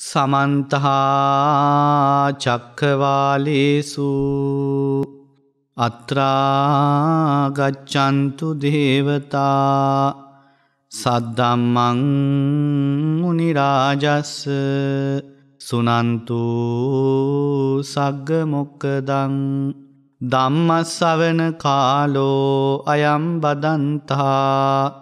සමන්තහා චක්කවාලේසු අත්‍රාගච්චන්තු දේවතා සද්දම්මං මුනිරාජස්ස සුනන්තු සග්ග මොක්කදං ධම්මස්සවන කාලෝ අයම් බදන්තා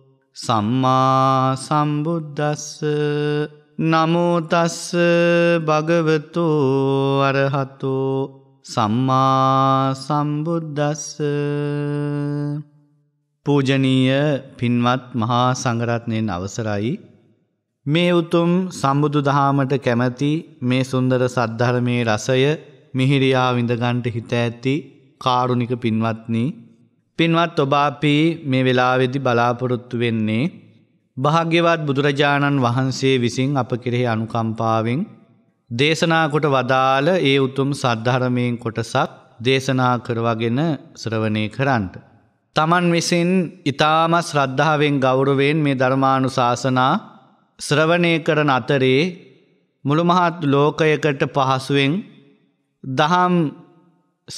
සම්මා සම්බුද්ධස්ස නමෝතස්ස භගවතු අරහතු සම්මා සම්බුද්ධස්ස පූජනීය පින්වත් මහා සංගරත්නයෙන් අවසරයි මේ උතුම් සම්බුදු දහමට කැමැති මේ සුන්දර සද්ධර්මයේ රසය මිහිරියා විඳගන්ට හිත ඇති කාරුණික පින්වත්නී පින්වත් ඔබ අපේ මේ වෙලාවෙදි බලාපොරොත්තු වෙන්නේ භාග්‍යවත් බුදුරජාණන් වහන්සේ විසින් අප කෙරෙහි අනුකම්පාවෙන් දේශනා කොට වදාළ ඒ උතුම් සද්ධර්මයෙන් කොටසක් දේශනා කරවගෙන ශ්‍රවණය කරන්නට. තමන් විසින් ඊ타ම ශ්‍රද්ධාවෙන් ගෞරවයෙන් මේ ධර්මානුශාසනා ශ්‍රවණය කරන අතරේ මුළු මහත් ලෝකයකට පහසුවෙන් දහම්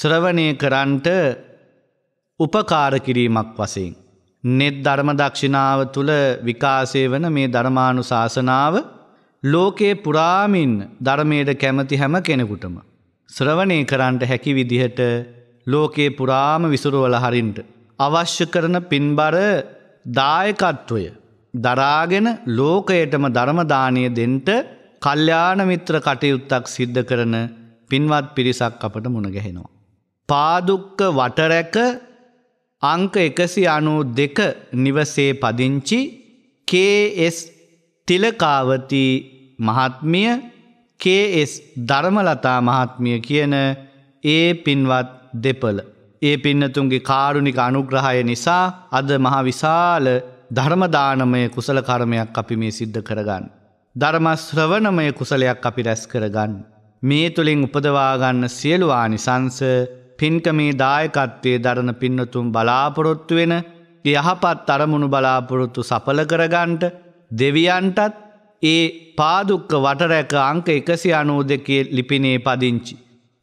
ශ්‍රවණය කරන්නට උපකාර කිරීමක් වසයෙන්. නෙත් ධර්මදක්ෂිනාව තුළ විකාසය වන මේ ධර්මානු ශාසනාව ලෝකයේ පුරාමින් ධර්මයට කැමති හැම කෙනෙකුටම. ශ්‍රවණය කරන්නට හැකි විදිහට ලෝකයේ පුරාම විසුරුවල හරින්ට. අවශ්‍ය කරන පින්බර දායකත්වය. දරාගෙන ලෝකයටම ධර්මදානය දෙන්ට කල්්‍යාන මිත්‍ර කටයුත්තක් සිද්ධ කරන පින්වත් පිරිසක් අපට මුණගැහෙනවා. පාදුක්ක වටරැක අංක එකසි අනු දෙක නිවසේ පදිංචි කේස් තිලකාවති මහත්මිය කේස් ධර්මලතා මහත්මිය කියන ඒ පින්වත් දෙපළ. ඒ පින්නතුන්ගේ කාරුණික අනුග්‍රහය නිසා අද මහා විශාල ධර්මදානමය කුසල කර්මයක් අපි මේ සිද්ධ කරගන්න. ධර්මශ්‍රවනමය කුසලයක් අපි රැස් කරගන්න. මේ තුළින් උපදවාගන්න සියලුවානි සංස පින්කමේ දායකත්වයේ දරන පින්නතුම් බලාපොරොත්තු වෙන යහපත් අරමුණු බලාපොරොත්තු සඵල කරගන්ට දෙවියන්ටත් ඒ පාදුක්ක වටරැක අංක එකසි අනූ දෙකේ ලිපිනේ පදිංචි.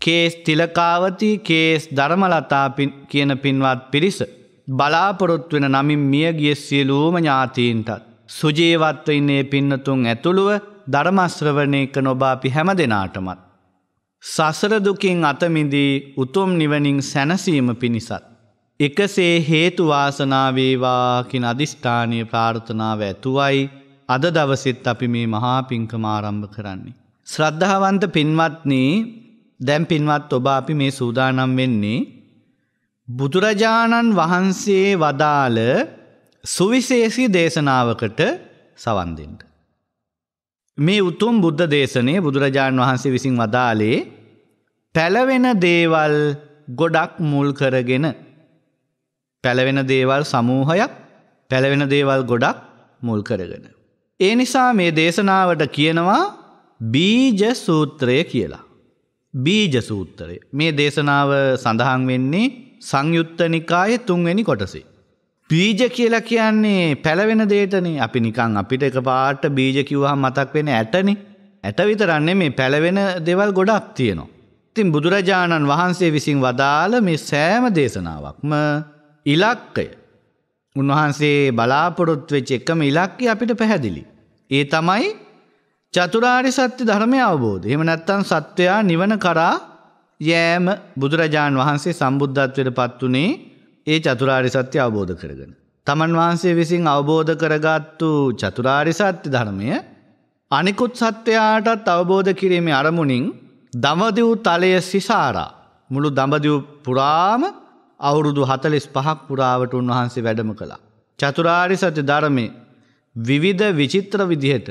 කේස් තිලකාවති කේස් ධර්මලතා කියන පින්වත් පිරිස. බලාපොරොත්තු වෙන නමින් මියගිය සියලූම ඥාතීන්ටත්. සුජීවත්ව ඉන්නේ පින්නතුන් ඇතුළුව ධර්මශ්‍රවණයක නොබා අපි හැම දෙනාටමත්. සසරදුකින් අතමිදී උතුම් නිවනින් සැනසීම පිණිසත්. එකසේ හේතුවාසනාවේවාකින් අධිෂ්ඨානය ප්‍රාර්ථනාව ඇතුවයි අද දවසිත් අපි මේ මහා පිංකම ආරම්භ කරන්නේ. ශ්‍රද්ධාවන්ත පින්වත්නී දැම් පින්වත් ඔබ අපි මේ සූදානම් වෙන්නේ. බුදුරජාණන් වහන්සේ වදාළ සුවිශේෂී දේශනාවකට සවන්දෙන්ට. මේ උතුම් බුද්ධ දේශනය බුදුරජාණන් වහන්සේ විසින් වදාලේ පැලවෙන දේවල් ගොඩක් මුල් කරගෙන පැලවෙන දේවල් සමූහයක් පැලවෙන දේවල් ගොඩක් මුල් කරගෙන. ඒ නිසා මේ දේශනාවට කියනවා බීජ සූත්‍රය කියලා. බීජ සූත්‍රය මේ දේශනාව සඳහන් වෙන්නේ සංයුත්තනිකායේ තුන්වෙනි කොටසේ. බීජ කියලා කියන්නේ පැලවෙන දේටනේ අපි නිකං අපිට එක පාට බීජ කිව්වා මතක් වෙන ඇටනේ ඇට විතරන්නේ මේ පැලවෙන දෙවල් ගොඩක් තියෙනවා. ඉතින් බුදුරජාණන් වහන්සේ විසින් වදාළ මේ සෑම දේශනාවක්ම ඉලක්කය උන්වහන්සේ බලාපොරොත්තු වෙච්ච එකම ඉලක්කය අපිට පැහැදිලි. ඒ තමයි චතුරාර්ය සත්‍ය ධර්මය අවබෝධය. එහෙම නැත්නම් සත්‍යයා නිවන කරා යෑම බුදුරජාන් වහන්සේ සම්බුද්ධත්වයට පත් වුණේ ඒ චතුරාරි සත්‍ය අවබෝධ කරගෙන. තමන් වහන්සේ විසින් අවබෝධ කරගත්තු චතුරාරි සත්‍ය ධර්මය අනිකුත් සත්‍යයාටත් අවබෝධ කිරීමේ අරමුණින් දමදිව් තලය සිසාරා මුළු දඹදිව් පුරාම අවුරුදු හතලිස් පහක් පුරාවට උන්වහන්සේ වැඩම කළා. චතුරාරි සත්‍ය ධර්මය විවිධ විචිත්‍ර විදිහට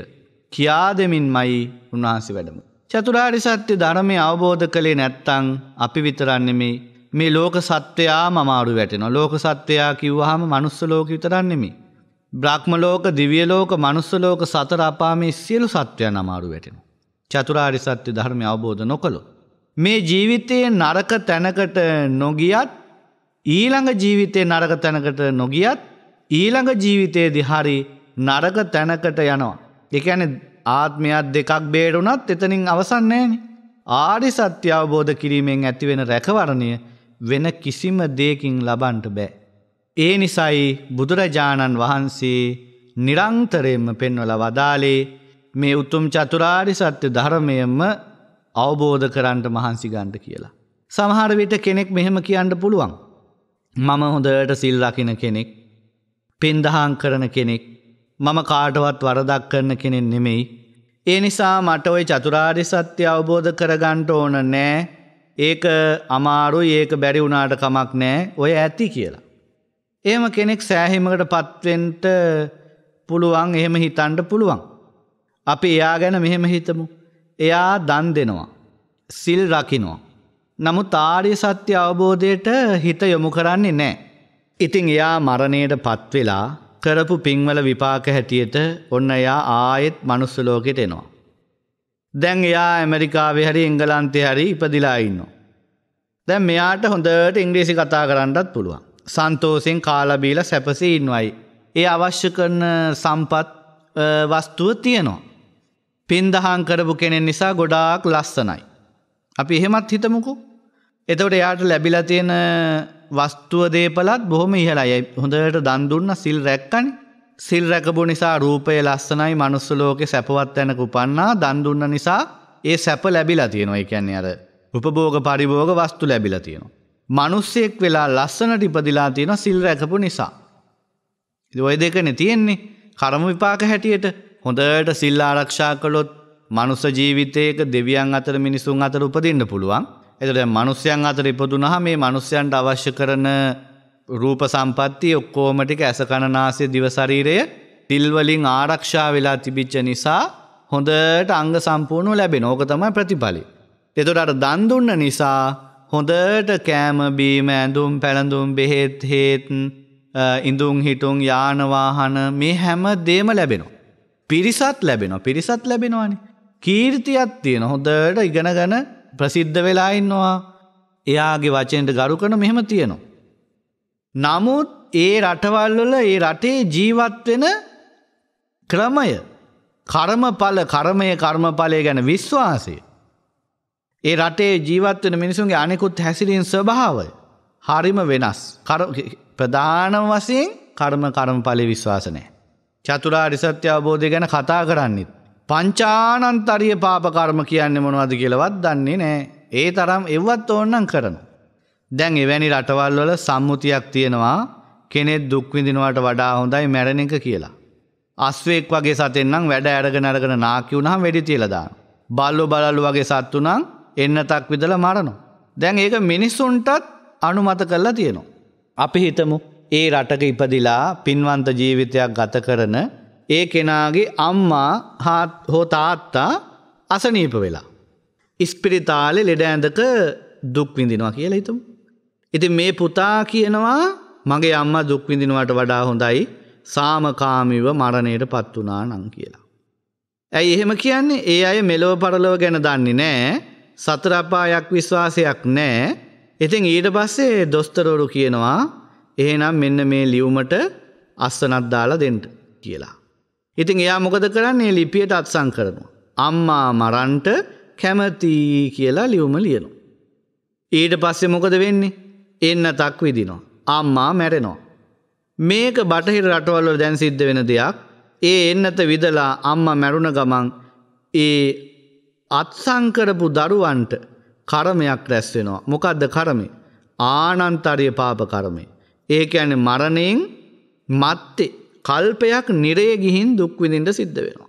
කියා දෙමින් මයි උන්වහන්සේ වැඩම. චතුරාරි සත්‍ය ධර්මය අවබෝධ කළේ නැත්තං අපි විතරන්නෙමේ මේ ලෝක සත්‍යයා මමාරු වැටෙනවා. ලෝක සත්‍යයා කිව්වහම මනුස්ස ලෝක විතරන්නෙමි. බ්‍රහ්ම ලෝක දිවිය ලෝක මනුස්ස ලෝක සතර අපාමේ සියලු සත්‍යයන් අමාරු වැටෙනවා. චතුරාරි සත්‍ය ධර්මය අවබෝධ නොකළොත්. මේ ජීවිතයේ නරක තැනකට නොගියත් ඊළඟ ජීවිතයේ නරක තැනකට නොගියත් ඊළඟ ජීවිතයේ දිහරි නරක තැනකට යනවා. දෙකැන ආත්මයක් දෙකක් බේරුනත් එතනින් අවසන්නේනි. ආරි සත්‍ය අවබෝධ කිරීමෙන් ඇතිවෙන රැකවරණය වෙන කිසිම දේකින් ලබන්ට බෑ. ඒ නිසයි බුදුරජාණන් වහන්සේ නිරංතරයෙන්ම පෙන්වල වදාලේ මේ උතුම් චතුරාරි සත්‍ය ධර්මයම අවබෝධ කරන්ට මහන්සි ගන්ට කියලා. සමහර විට කෙනෙක් මෙහෙම කියන්න පුළුවන්. මම හොඳට සිල් රකින කෙනෙක් පෙන්දහං කරන කෙනෙක් මම කාටවත් වරදක් කරන කෙනෙක් නෙමෙයි. ඒ නිසා මට ඔය චතුරාරි සත්‍ය අවබෝධ කරගන්ට ඕන නෑ ඒක අමාරු ඒක බැරි වුණාට කමක් නෑ ඔය ඇති කියලා. එහෙම කෙනෙක් සෑහිමකට පත්වෙන්ට පුළුවන් එහෙම හිතන්ට පුළුවන්. අපි එයා ගැන මෙහෙම හිතමු. එයා දන් දෙනවා. සිල් රකිනවා. නමුත් ආර්ය සත්‍ය අවබෝධයට හිත යොමු කරන්නේ නෑ. ඉතිං එයා මරණයට පත්වෙලා කරපු පින්වල විපාක හැටියට ඔන්න එයා ආයෙත් මනුස්සලෝකෙට එනවා. දැන් එයා ඇමරිකාවේ හරි එංගලන්තය හරි ඉපදිලා ඉන්නවා. දැන් මෙයාට හොඳට ඉංග්‍රීසි කතා කරන්නත් පුළුවන්. සන්තෝසිෙන් කාලබීල සැපසී ඉන්නවයි. ඒ අවශ්‍ය කරන සම්පත් වස්තුව තියෙනවා. පින්දහං කරපු කෙනෙන් නිසා ගොඩාක් ලස්සනයි. අපි එහෙමත් හිතමුකු. එතවට එයාට ලැබිලා තියෙන වස්තුව දේපලත් බොහොම ඉහලයි හොඳට දන්දුන්න සිල් රැක්කනි සිල් රැකපු නිසා රූපය ලස්සනයි මනුස්සලෝකෙ සැපවත් තැන කුපන්නා දන්දුන්න නිසා ඒ සැප ලැබිලා තියෙනවා එකන්නේ අර උපභෝග පරිභෝග වස්තු ලැබිලා තියෙනවා. මනුස්සයෙක් වෙලා ලස්සනට ඉපදිලා තියෙන සිල් රැකපු නිසා. ඔය දෙකන තියෙන්නේ කරම විපාක හැටියට හොඳට සිල් ආරක්ෂා කළොත් මනුස්ස ජීවිතයක දෙවියන් අතර මිනිසුන් අතර උපදින්න පුළුවන්. එතට මනුස්්‍යයන් අතර ඉපදුනහ මේ මනුස්්‍යයන්ට අවශ්‍ය කරන රූප සම්පත්තිය ඔක්කෝමටික ඇස කණනාසේ දිවශරීරය තිල්වලින් ආරක්ෂා වෙලා තිබිච්ච නිසා හොඳට අංග සම්පූර්ණු ලැබෙන ඕක තමයි ප්‍රතිඵලි. එතොට දන්දුන්න නිසා හොඳට කෑමබීම ඇඳුම් පැළඳුම් බෙහෙත් හේතුන් ඉඳුම් හිටුම් යානවාහන මේ හැම දේම ලැබෙනවා. පිරිසත් ලැබෙන පිරිසත් ලැබෙනවානි. කීර්තියක් තියෙන හොදට ඉගෙන ගැන ප්‍රසිද්ධ වෙලා ඉන්නවා එයාගේ වචෙන්ට ගරු කන මෙහෙම තියෙනවා. නමුත් ඒ රටවල්වල ඒ රටේ ජීවත්වෙන ක්‍රමය කර්මඵල කර්මය කර්මඵලය ගැන විශ්වාසය. ඒ රටේ ජීවත්වන මිනිසුන්ගේ අනෙකුත් හැසිරින් ස්වභාවය හරිම වෙනස් ප්‍රධාන වසයෙන් කර්ම කර්මඵලය විශ්වාසනය. චතුරාරි සත්‍ය අවබෝධය ගැන කතා කරන්නත්. පංචානන්තරිය පාපකර්ම කියන්නේ මොනවද කියලවත් දන්නේ නෑ ඒ තරම් එවත් ඕන්නන් කරනවා. දැන් එවැනි රටවල්වල සම්මුතියක් තියෙනවා කෙනෙක් දුක්විඳිනවට වඩා හොඳයි මැරණ එක කියලා. අස්වෙක් වගේ සතෙන්නම් වැඩ ඇරගෙන අරගෙන නාකිවුණහම් වැඩි තියලදාන. බල්ලු බලල්ලු වගේ සත්තුනම් එන්න තක් විදල මරණු. දැන් ඒක මිනිස්සුන්ටත් අනුමත කරලා තියෙනවා. අපි හිතමු ඒ රටක ඉපදිලා පින්වන්ත ජීවිතයක් ගත කරන ඒ කෙනාගේ අම්මා හාත් හෝ තාත්තා අසනීප වෙලා. ඉස්පිරිතාලෙ ලෙඩ ඇඳක දුක්විඳිනවා කියලා හිතමු. ඉති මේ පුතා කියනවා මගේ අම්ම දුක්විඳිනවට වඩා හොඳයි සාමකාමිව මරණයට පත් වනා නං කියලා. ඇයි එහෙම කියන්නේ ඒ අය මෙලොව පරලව ගැන දන්නේ නෑ සතරපායක් විශ්වාසයක් නෑ ඉතින් ඊට පස්සේ දොස්තරවරු කියනවා එහෙනම් මෙන්න මේ ලියවමට අස්සනත් දාලා දෙන්ට කියලා. ඉතින් එයා මොකද කරන්නේ ලිපියට අත්සං කරනවා. අම්මා මරන්ට කැමති කියලා ලියවම ලියනවා. ඊට පස්සේ මොකද වෙන්නේ එන්න තක් විදිනවා. අම්මා මැරෙනෝ. මේක බටහිර රටවල්ල දැන් සිද්ධ වෙන දෙයක් ඒ එන්නත විදලා අම්ම මැරුණ ගමන් ඒ අත්සංකරපු දරුවන්ට කරමයක් රැස් වෙනවා. මොකක්ද කරමි. ආනන්තරය පාප කරමේ. ඒක ඇන මරණයෙන් මත්තේ කල්පයක් නිරේ ගිහින් දුක්විඳින්ට සිද්ධ වෙනවා.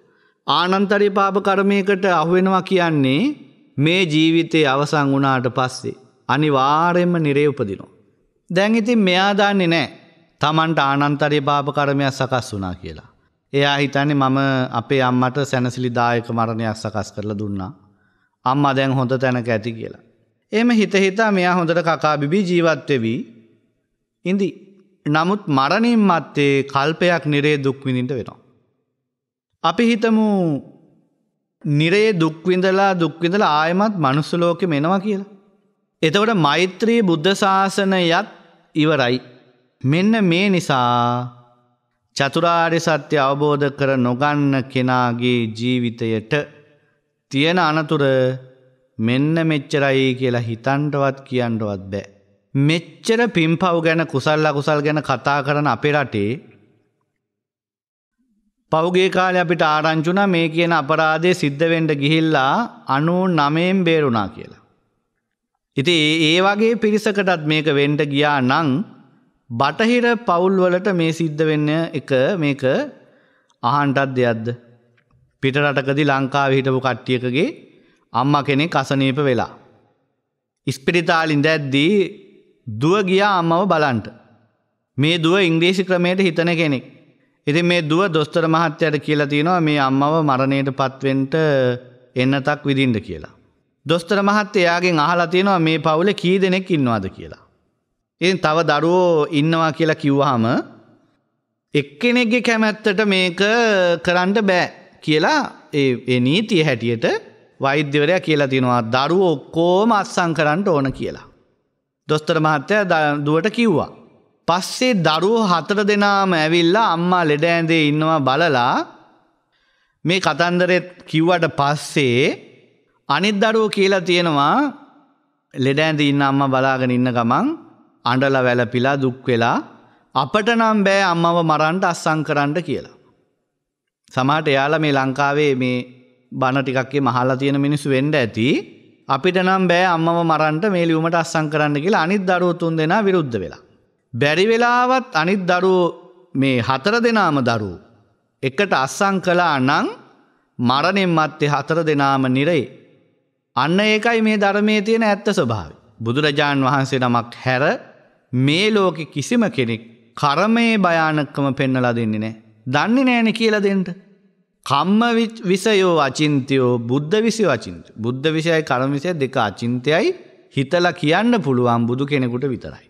ආනන්තරය පාප කරමයකට අහුවෙනවා කියන්නේ මේ ජීවිතය අවසං වනාට පස්සේ. අනිවාර්යෙන්ම නිරේ උපදිනවා. දැන් ඉතින් මෙයා දන්නේ නෑ තමන්ට ආනන්තරය පාප කර්මයක් සකස් වුණා කියලා. එයා හිතන්නේ මම අපේ අම්මට සැනසිලි දායක මරණයක් සකස් කරලා දුන්නා. අම්මා දැන් හොඳ තැනක ඇති කියලා. එම හිත හිතා මෙයා හොඳට කකා බිබී ජීවත්වෙවී ඉඳී. නමුත් මරණින් මත්තේ කල්පයක් නිරේ දුක්විඳින්ට වෙනවා. අපි හිතමු නිරේ දුක්විඳලා දුක්විඳලා ආයමත් මනුස්සලෝකෙ මෙනවා කියලා. එතකොට මෛත්‍රී බුද්ධ ශාසනයත් ඉවරයි. මෙන්න මේ නිසා චතුරාර්ය සත්‍ය අවබෝධ කර නොගන්න කෙනාගේ ජීවිතයට තියෙන අනතුර මෙන්න මෙච්චරයි කියලා හිතන්ටවත් කියන්නවත් බෑ. මෙච්චර පින්පව් ගැන කුසල් අකුසල් ගැන කතා කරන අපේ රටේ පෞගේ කාලේ අපිට ආරංචුනා මේ කියන අපරාධය සිද්ධ වෙන්න ගිහිල්ලා 99න් බේරුණා කියලා. ඉති ඒ වගේ පිරිසකටත් මේක වෙන්ට ගියා නං බටහිර පවුල්වලට මේ සිද්ධ වෙන්න එක මේක අහන්ටත් දෙයක්ද. පිටරටකදි ලංකාව හිටපු කට්ටියකගේ අම්ම කෙනෙ කසනීප වෙලා. ඉස්පිරිතාලින් දැද්දී දුව ගියා අම්මව බලන්ට. මේ දුව ඉංග්‍රීසි ක්‍රමයට හිතන කෙනෙක්. ඉති මේ දුව දොස්තර මහත්තයට කියලා තියෙනවා මේ අම්මව මරණයට පත්වෙන්ට එන්නතක් විදින්ට කියලා. දොස්තර මහත් එයාගෙන් අහලා තියෙනවා මේ පවුලේ කී දෙනෙක් ඉන්නවාද කියලා. ඉතින් තව දරුවෝ ඉන්නවා කියලා කිව්වහම එක්කෙනෙක්ගේ කැමැත්තට මේක කරන්න බෑ කියලා ඒ නීතිය හැටියට වෛද්‍යවරයා කියලා තියෙනවා දරුවෝ ඔක්කෝම අත්සං කරන්න ඕන කියලා. දොස්තර මහත්තයා දුවට කිව්වා. පස්සේ දරුවෝ හතර දෙනාම ඇවිල්ලා අම්මා ලෙඩ ඇඳේ ඉන්නවා බලලා මේ කතන්දරෙත් කිව්වට පස්සේ අනිත් දරුවෝ කියලා තියෙනවා ලෙඩ ඇඳ ඉන්න අම්මා බලාගෙන ඉන්න ගමන් අඬලා වැළපිලා දුක් වෙලා අපට නම් බෑ අම්මව මරන්න අස්සම් කරන්න කියලා. සමහරට එයාලා මේ ලංකාවේ මේ බණ ටිකක් මහලා තියෙන මිනිස්සු වෙන්න ඇති. අපිට නම් බෑ අම්මව මරන්න මේ ලියුමට අස්සම් කරන්න කියලා අනිත් දරුවෝ තුන් දෙනා විරුද්ධ වෙලා. බැරි වෙලාවත් අනිත් දරුවෝ මේ හතර දෙනාම දරුවෝ එකට අස්සම් කළා නම් මරණින් මත්තේ හතර දෙනාම නිරේ අන්න ඒකයි මේ ධර්මයේ තියෙන ඇත්ත ස්වභාව. බුදුරජාණන් වහන්සේ නමක් හැර මේ ලෝකෙ කිසිම කෙනෙක් කරමයේ භයානකම පෙන්නලා දෙන්නේ නෑ. දන්නේ නෑන කියලා දෙන්ට. කම්ම විසයෝ අචින්තයෝ බුද්ධ විසි වචින්ත. බුද්ධ විෂයයි කරමිසය දෙක අචින්තයයි හිතල කියන්න පුළුවන් බුදු කෙනෙකුට විතරයි.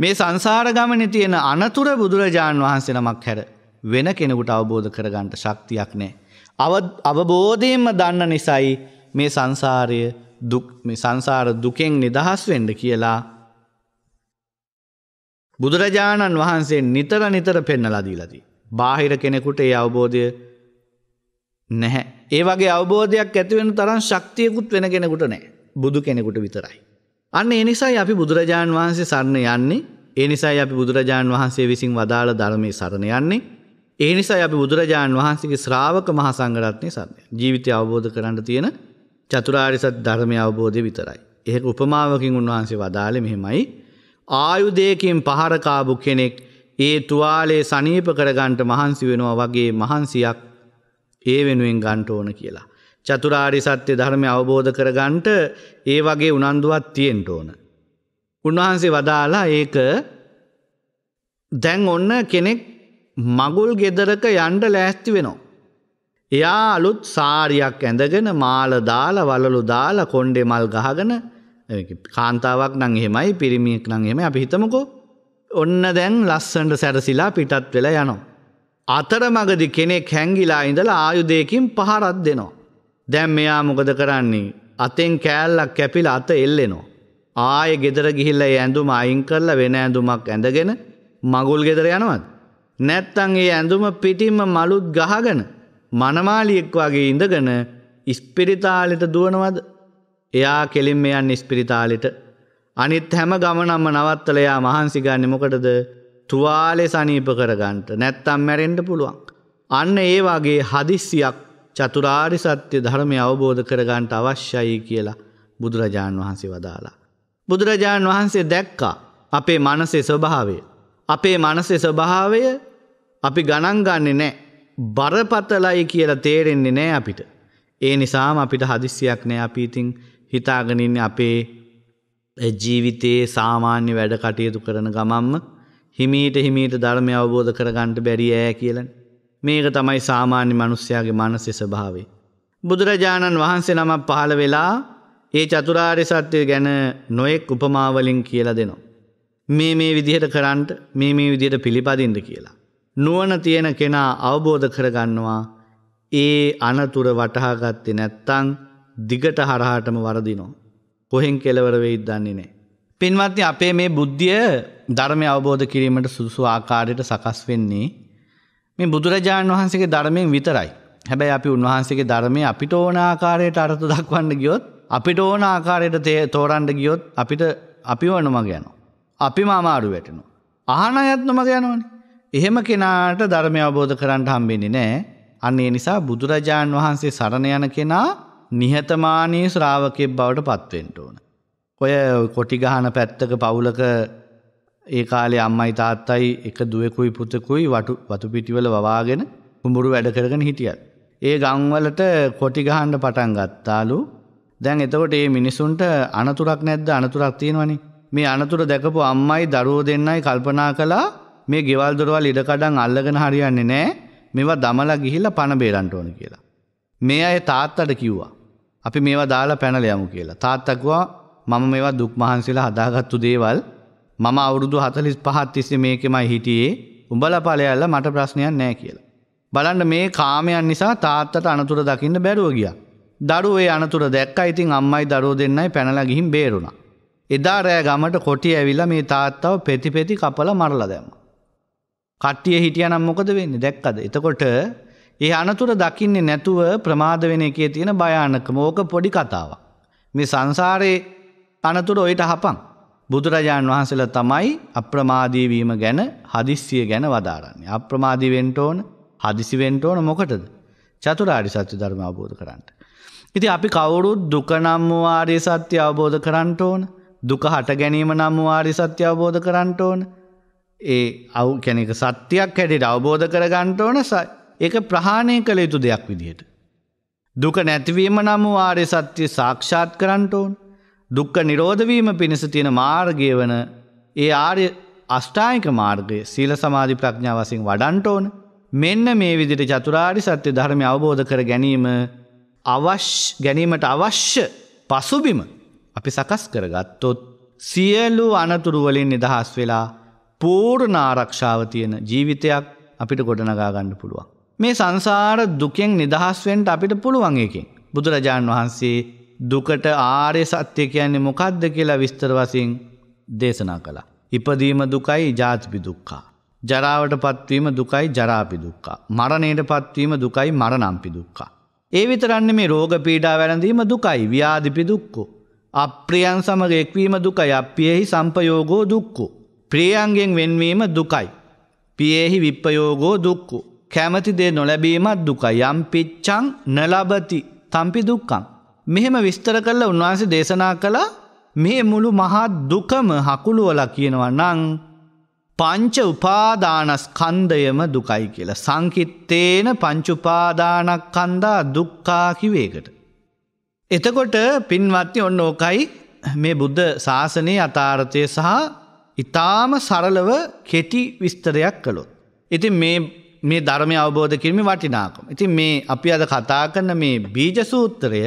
මේ සංසාර ගමන තියෙන අනතුර බුදුරජාණන් වහන්සේ නමක් හැර වෙන කෙනෙකුට අවබෝධ කරගන්නට ශක්තියක් නෑ. අවබෝධයෙන්ම දන්න නිසයි මේ සංසාරය සංසාර දුකෙන් නිදහස් වෙන්ඩ කියලා බුදුරජාණන් වහන්සේ නිතර නිතර පෙන්නලදී ලදී. බාහිර කෙනෙකුට ඒ අවබෝධය නැහැ. ඒ වගේ අවබෝධයක් ඇතිවෙන තරම් ශක්තියකුත් වෙන කෙනෙකුට නෑ බුදු කෙනෙකුට විතරයි. අන්න එනිසායි අපි බුදුරජාණන් වහන්සේ සරණ යන්නේ ඒ නිසායි අපි බුදුරජාණන් වහන්සේ විසින් වදාළ ධර්මය සරණ යන්නේ. ඒ නිසා අපි බුදුරජාණන් වහන්සේගේ ශ්‍රාවක මහසංගරත්නය සරණය ජීවිතය අවබෝධ කරන්න තියෙන චතුරාරි සත්‍ය ධර්මය අවබෝධය විතරයි. ඒක උපමාවකින් උන්වහන්සේ වදාළේ මෙහෙමයි. ආයුධයකින් පහර කාපු කෙනෙක් ඒ තුවාලේ සනීප කරගන්න මහන්සි වෙනවා වගේ මහන්සියක් ඒ වෙනුවෙන් ගන්න ඕන කියලා. චතුරාරි සත්‍ය ධර්මය අවබෝධ කරගන්න ඒ වගේ උනන්දුවක් තියෙන්න ඕන. උන්වහන්සේ වදාලා ඒක දැන් ඔන්න කෙනෙක් මගුල් ගෙදරක යන්ඩ ලෑස්ති වෙනවා. එයා අලුත් සාරියක් ඇඳගෙන මාල දාලා වලලු දාලා කොණ්ඩේ මල් ගහගෙන කාන්තාවක් නම් එහෙමයි පිරිමියෙක් නම් එහෙමයි අපි හිතමුකෝ ඔන්න දැන් ලස්සනට සැරසිලා පිටත් වෙලා යනවා අතරමඟදි කෙනෙක් හැංගිලා ඉඳලා ආයුධයකින් පහරක් දෙනවා දැන් මෙයා මොකද කරන්නේ අතෙන් කෑල්ලක් කැපිලා අත එල්ලෙනවා ආයෙ ගෙදර ගිහිල්ලා ඒ ඇඳුම අයින් කරලා වෙන ඇඳුමක් ඇඳගෙන මගුල් ගෙදර යනවත් නැත්තම් ඒ ඇඳුම පිටින්ම මලුත් ගහගෙන මනමාලියෙක් වගේ ඉඳගෙන ඉස්පිරිතාලෙට දුවනවද? එයා කෙලින්ම යන්නේ ඉස්පිරිතාලෙට. අනිත් හැම ගමනක්ම නවත්තලා එයා මහන්සි ගන්නෙ මොකටද? තුවාලේ සනීප කරගන්න. නැත්තම් මැරෙන්න පුළුවන්. අන්න ඒ වගේ හදිස්සියක් චතුරාර්ය සත්‍ය ධර්මය අවබෝධ කරගන්න අවශ්‍යයි කියලා බුදුරජාන් වහන්සේ වදාලා. බුදුරජාන් වහන්සේ දැක්කා අපේ මනසේ ස්වභාවය. අපේ මනසේ ස්වභාවය අපි ගණන් ගන්නේ නැහැ. බරපතලයි කියලා තේරෙන්නේ නෑ අපිට. ඒ නිසාම අපිට හදිස්සියක් නෑ අපි ඉතින් හිතාගෙනින් අපේ ජීවිතයේ සාමාන්‍ය වැඩ කටයුතු කරන ගමම්ම හිමීට හිමීට ධර්මය අවබෝධ කරගන්නට බැරි ඈ කියලා. මේක තමයි සාමාන්‍ය මිනිස්යාගේ මානසික ස්වභාවය. බුදුරජාණන් වහන්සේ නමක් පහළ වෙලා ඒ චතුරාර්ය සත්‍ය ගැන නොයෙක් උපමා වලින් කියලා දෙනවා. මේ මේ විදිහට කරන්න මේ මේ විදිහට පිළිපදින්න කියලා. නුවන තියෙන කෙනා අවබෝධ කරගන්නවා ඒ අනතුර වටහාගත්තේ නැත්තං දිගට හරහාටම වරදිනෝ. කොහෙන් කෙලවරවෙයිද දන්නේ නෑ. පින්වත්ති අපේ මේ බුද්ධිය ධර්මය අවබෝධ කිරීමට සුදුසු ආකාරයට සකස් වෙන්නේ මේ බුදුරජාණන් වහන්සේගේ ධර්මයෙන් විතරයි. හැබැයි අපි උන්වහන්සේගේ ධර්මය අපිට ඕන ආකාරයට අර්ථ දක්වන්න ගියොත් අපිට ඕන ආකාරයට තෝරන්න ගියොත් අපිට අපි ඕනම ගැනවා. අපිම අමාරු වැටෙනවා. අහන අයත් නොමග යනවනේ. එහෙම කෙනාට ධර්මය අවබෝධ කරන්න හම්බෙන්නේ නැහැ. අන්න ඒ නිසා බුදුරජාන් වහන්සේ සරණ යන කෙනා නිහතමානී ශ්‍රාවකයෙක් බවට පත් වෙන්න ඕන. ඔය කොටි ගහන පැත්තක පවුලක ඒ කාලේ අම්මයි තාත්තයි එක දුවෙකුයි පුතෙකුයි වතු වතු පිටිවල වවාගෙන කුඹුරු වැඩ කරගෙන හිටියත් ඒ ගම්වලට කොටි ගහන්න පටන් ගත්තාලු. දැන් එතකොට මේ මිනිසුන්ට අනතුරක් නැද්ද? අනතුරක් තියෙනවනේ. මේ අනතුර දැකපු අම්මයි දරුවෝ දෙන්නයි කල්පනා කළා මේ ගෙවල් දොරවල් ඉඩකඩම් අල්ලගෙන හරියන්නේ නැහැ. මේවා දමලා ගිහිල්ලා පණ බේරන්න ඕන කියලා. මේ අය තාත්තට කිව්වා. අපි මේවා දාලා පැනල යමු කියලා. තාත්තා කිව්වා මම මේවා දුක් මහන්සිලා හදාගත්තු දේවල් මම අවුරුදු 45ක් තිස්සේ මේකෙමයි හිටියේ. උඹලා ඵලයල්ලා මට ප්‍රශ්නයක් නැහැ කියලා. බලන්න මේ කාමයන් නිසා තාත්තට අනතුර දකින්න බැරුව ගියා. දරුවෝ ඒ අනතුර දැක්කා. ඉතින් අම්මයි දරුවෝ දෙන්නයි පැනලා ගිහින් බේරුණා. එදා රෑ ගමට කොටි ඇවිල්ලා මේ තාත්තව පෙති පෙති කපලා මරලා දැම්මා. කට්ටිය හිටියනම් මොකද වෙන්නේ දැක්කද. එතකොට ඒ අනතුර දකින්නේ නැතුව ප්‍රමාද වෙන එකේ තියෙන භයානකම ඕක පොඩි කතාවක්. මේ සංසාරේ අනතුර ඔයිට හපන්. බුදුරජාණන් වහන්සේලා තමයි අප්‍රමාදී වීම ගැන හදිස්සිය ගැන වදාරන්නේ. අප්‍රමාදී වෙන්න ඕන, හදිසි වෙන්න ඕන මොකටද? චතුරාර්ය සත්‍ය ධර්ම අවබෝධ කරගන්න. ඉතින් අපි කවුරුත් දුක නම් වූ ආර්ය සත්‍ය අවබෝධ කරගන්න ඕන. දුක හට ගැනීම නම් වූ ආර්ය සත්‍ය අවබෝධ කරගන්න ඕන. ඒ අවු කැනෙක සත්‍යයක් හැටියට අවබෝධ කරගන්නට ඕන ඒක ප්‍රහාණය කළ යුතු දෙයක් විදිහට. දුක නැතිවීම නම් ආර්ය සත්‍ය සාක්ෂාත් කරන්නට ඕන. දුක්ඛ නිරෝධවීම පිණිස තියෙන මාර්ගය වන ඒ ආර්ය අෂ්ටායික මාර්ගය සීල සමාධි ප්‍රඥා වශයෙන් වඩන්නට ඕන. මෙන්න මේ විදිහට චතුරාර්ය සත්‍ය ධර්මය අවබෝධ කර ගැනීම අවශ්‍ය ගැනීමට අවශ්‍ය පසුබිම අපි සකස් කරගත්තොත් සියලු අනතුරු වලින් නිදහස් වෙලා පූර්ණ ආරක්ෂාව තියෙන ජීවිතයක් අපිට ගොඩනගා ගන්න පුළුවන්. මේ සංසාර දුකෙන් නිදහස් වෙන්න අපිට පුළුවන් එකෙන්. බුදුරජාණන් වහන්සේ දුකට ආර්ය සත්‍ය කියන්නේ මොකක්ද කියලා විස්තර වශයෙන් දේශනා කළා. ඉපදීම දුකයි ජාතිපි දුක්ඛා. ජරාවට පත්වීම දුකයි ජරාපි දුක්ඛා. මරණයට පත්වීම දුකයි මරණම්පි දුක්ඛා. ඒ විතරන්නේ මේ රෝග පීඩා වැළඳීම දුකයි ව්‍යාධිපි දුක්ඛෝ. අප්‍රියන් සමග එක්වීම දුකයි අප්පියෙහි සම්පයෝගෝ දුක්ඛෝ. ප්‍රියන්ගෙන් වෙන්වීම දුකයි. පියෙහි විප්පයෝගෝ දුක්කු. කැමති දේ නොලැබීමත් දුක යම් පිච්චං නලබති තම්පි දුක්කම්. මෙහෙම විස්තර කරල උන්වහන්සේ දේශනා කළ මේ මුළු මහත් දුකම හකුළුවල කියනවා නං පංච උපාදානස්කන්දයම දුකයි කියලා සංකිත්තේන පංචුපාදානක් කන්දා දුක්කාකිවේකට. එතකොට පින්වත්ති ඔන්න ඕකයි මේ බුද්ධ ශාසනයේ අතාර්ථය සහ ඉතාම සරලව කෙටි විස්තරයක් කළොත්. ඉති මේ ධර්මය අවබෝධ කිරීම වටිනාකම. ඉති මේ අපි අද කතා කරන මේ බීජසූත්‍රය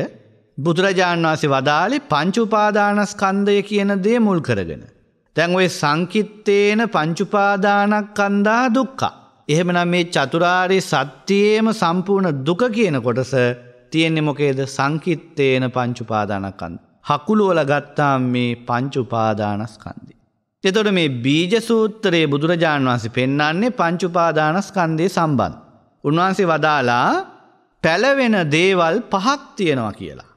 බුදුරජාණන් වහන්සේ වදාළි පංචුපාදානස්කන්දය කියන දේ මුල් කරගෙන. තැන් ඔය සංකිත්තේන පංචුපාදානක් කන්දා දුක්කා. එහෙමනම් මේ චතුරාරි සත්‍යයේම සම්පූර්ණ දුක කියන කොටස තියෙන්නේ මොකේද සංකිත්තේන පංචුපාදානකන්ද. හකුළුවල ගත්තාම් මේ පංචුපාදානස්කන්දය. තෙතොට මේ බීජ සූත්‍රයේ බුදුරජාණන් වහන්සේ පෙන්වන්නේ පංචුපාදානස්කන්දය සම්බන්ධ. උන්වහන්සේ වදාලා පැලවෙන දේවල් පහක් තියෙනවා කියලා.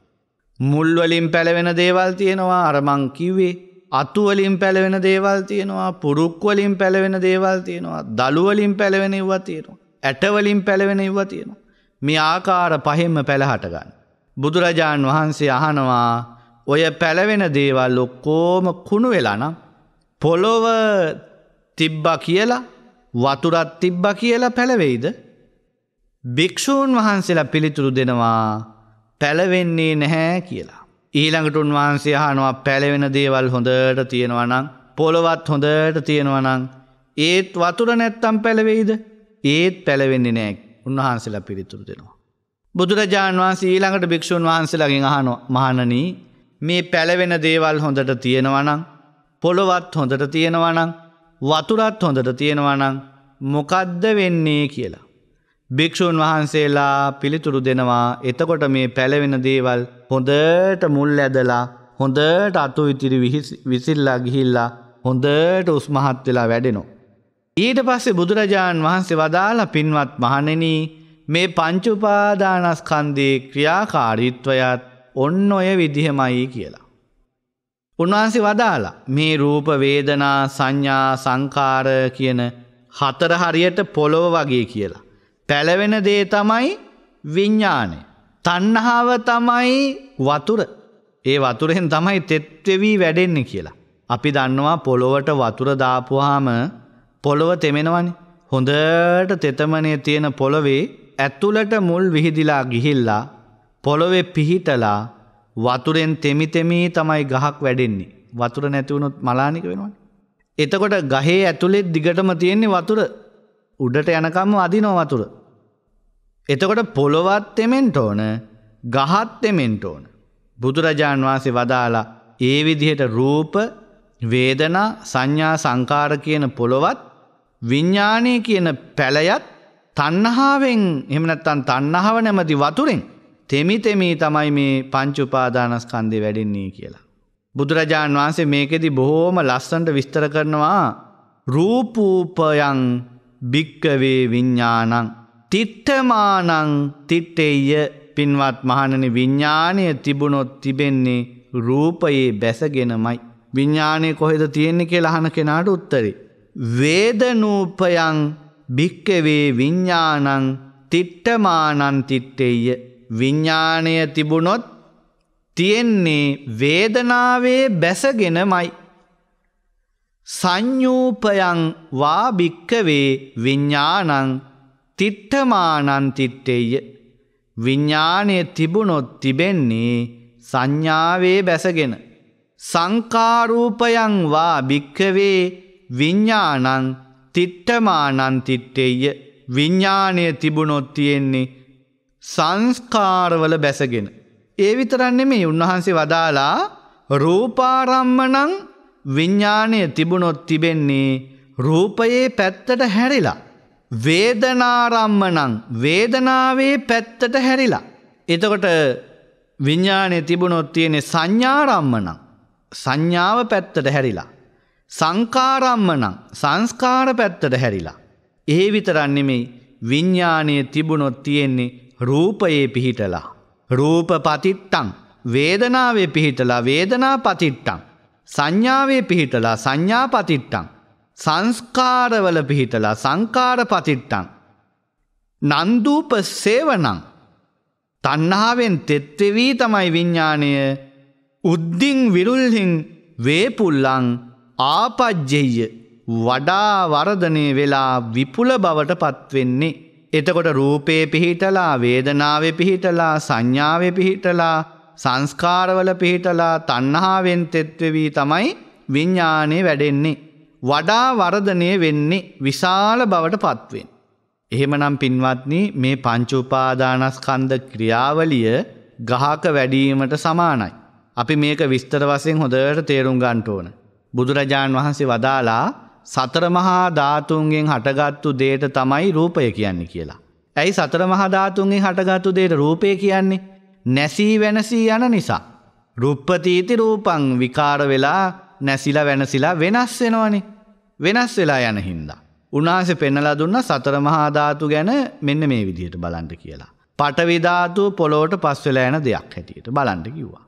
මුල්වලින් පැලවෙන දේවල් තියෙනවා අරමං කිවේ. අතුවලින් පැලවෙන දේවල් තියෙනවා පුරුක්වලින් පැලවෙන දේවල් තියෙනවා දළුවලින් පැලවෙන ඉව්වා තියෙනවා. ඇටවලින් පැලවෙන ඉව්වා තියෙනවා. මේ ආකාර පහෙම පැළහටගන්න. බුදුරජාණන් වහන්සේ අහනවා ඔය පැලවෙන දේවල් ඔක්කෝම කුණු වෙලානම් පොලොව තිබ්බ කියලා වතුරත් තිබ්බ කියලා පැළවෙයිද. භික්‍ෂූන් වහන්සේලා පිළිතුරු දෙනවා පැළවෙන්නේ නැහැ කියලා. ඊළඟට උන්වහන්සේ හනවා පැළවෙන දේවල් හොඳට තියෙනවනං පොළොවත් හොඳට තියෙනවනං ඒත් වතුර නැත්තම් පැළවෙයිද ඒත් පැළවෙන්නේ නෑ උන්වහන්සේලා පිළිතුරු දෙනවා. බුදුරජාණන් වහන්සේ ඊළඟට භික්‍ෂූන් වහන්සේලගෙන් අහනො මහනනී මේ පැළවෙන දේවල් හොඳට තියෙනවනං පොළොවත් හොඳට තියෙනවනං වතුරත් හොඳට තියෙනවනං මොකද්ද වෙන්නේ කියලා. භික්‍ෂූන් වහන්සේලා පිළිතුරු දෙනවා එතකොට මේ පැලවෙන දේවල් හොඳට මුල් ඇදලා හොඳට අතු ඉතිරි විසිල්ලා ගිහිල්ලා හොඳට උස්මහත් වෙලා වැඩෙනවා. ඊට පස්සේ බුදුරජාණන් වහන්සේ වදාලා පින්වත් මහණෙනි මේ පංචුපාදානස්කන්දේ ක්‍රියාකාරීත්වයත් ඔන්න ඔය විදිහමයි කියලා. උන්වහන්සේ වදාලා මේ රූප වේදනා සංඥා සංකාර කියන හතර හරියට පොළොව වගේ කියලා. පැලවෙන දේ තමයි විඤ්ඥානය. තන්නහාව තමයි වතුර. ඒ වතුරෙන් තමයි තෙත්වෙවී වැඩෙන්නේ කියලා. අපි දන්නවා පොළොවට වතුර දාපුහාම පොළොව තෙමෙනවනි. හොඳට තෙතමනය තියෙන පොළොවේ ඇත්තුලට මුල් විහිදිලා ගිහිල්ලා පොළොවේ පිහිටලා වතුරෙන් තෙමි තෙමී තමයි ගහක් වැඩෙන්නේ. වතුර නැතිවුණොත් මලානික වෙනවා. එතකොට ගහේ ඇතුළෙත් දිගටම තියෙන්නේ වතුර උඩට යනකම්ම අදිනෝ වතුර. එතකොට පොළොවත් එමෙන්ට ඕන ගහත් එමෙන්ට ඕන. බුදුරජාන් වහන්සේ වදාලා ඒ විදිහට රූප වේදනා සංඥා සංකාර කියන පොළොවත් විඤ්ඥානය කියන පැළයත් තන්නහාාවෙන් එමනත්තන් තන්නහාව නැමති වතුරෙන් තෙමි තෙමී තමයි මේ පංච උපාදානස්කන්දේ වැඩෙන්නේ කියලා. බුදුරජාණන් වහන්සේ මේකෙදි බොහෝම ලස්සන්ට විස්තර කරනවා රූපූපයන් භික්කවේ විඤ්ඥානං. තිට්ටමානං තිට්ටෙය පින්වත් මහණනි විඤ්ඥානය තිබුණොත් තිබෙන්නේ රූපයේ බැසගෙනමයි. විඤ්ඥානය කොහෙද තියෙන්නේ කිය ලහන කෙනාට උත්තරි. වේදනූපයන් භික්කවේ විඤ්ඥානං තිට්ටමානන් තිට්ටෙය විඤ්ඥානය තිබුණොත් තියෙන්නේ වේදනාවේ බැසගෙනමයි. සං්ඥූපයං වාභික්කවේ විඤ්ඥානං තිට්ටමානන්තිට්ටෙය. විඤ්ඥානය තිබුණොත් තිබෙන්නේ සංඥාවේ බැසගෙන. සංකාරූපයං වා භික්කවේ විඤ්ඥානං තිට්ටමානන්තිට්ටෙය. විඤ්ඥානය තිබුණොත් තියෙන්නේ සංස්කාරවල බැසගෙන. ඒ විතරන්න මේ උන්වහන්සේ වදාලා රූපාරම්මනං විඤ්ඥානය තිබුණොත් තිබෙන්නේ රූපයේ පැත්තට හැරිලා. වේදනාරම්මනං වේදනාවේ පැත්තට හැරිලා. එතකොට විඤ්ඥානය තිබුණොත් තියෙනෙ සංඥාරම්මනං සංඥාව පැත්තට හැරිලා. සංකාරම්මනං සංස්කාර පැත්තට හැරිලා. ඒ විතරන්නෙමේ විඤ්ඥානය තිබුණොත් තියෙන්නේ රූපයේ පිහිටලා. රූප පතිත්තං වේදනාවේ පිහිටලා වේදනා පතිට්ටං. සංඥාවේ පිහිටලා සංඥා පතිට්ටං. සංස්කාරවල පිහිටලා සංකාර පතිට්ටං. නන්දූප සේවනං තණ්හාවෙන් තෙත්වෙවී තමයි විඤ්ඥානය උද්දිං විරුල්හිං වේපුල්ලං ආපජ්ජෙය වඩා වරධනය වෙලා විපුල බවට පත්වෙන්නේ. එතකොට රූපයේ පිහිටලා වේදනාවේ පිහිටලා සංඥාවේ පිහිටලා සංස්කාරවල පිහිටලා තණ්හාවෙන් තෙත්වෙවී තමයි විඤ්ඥානය වැඩෙන්නේ. වඩා වරධනය වෙන්නේ විශාල බවට පත්වෙන්. එහෙමනම් පින්වත්නි මේ පංචුපාදානස්කන්ද ක්‍රියාවලිය ගහක වැඩීමට සමානයි. අපි මේක විස්තර වසයෙන් හොදට තේරුම් ගන්ට ඕන. බුදුරජාණන් වහන්සේ වදාලා සතර මහා ධාතුන්ගෙන් හටගත්තු දේට තමයි රූපය කියන්නේ කියලා. ඇයි සතර මහා ධාතුන්ගෙන් හටගත්තු දේට රූපය කියන්නේ? නැසී වෙනසී යන නිසා. රුප්පතීති රූපං විකාර වෙලා නැසිලා වෙනසිලා වෙනස් වෙනවනේ. වෙනස් වෙලා යන හින්දා. උනාසෙ පෙන්නලා දුන්න සතර මහා ධාතු ගැන මෙන්න මේ විදිහට බලන්න කියලා. පඨවි ධාතුව පොළොවට පස් වෙලා යන දෙයක් හැටියට බලන්න කිව්වා.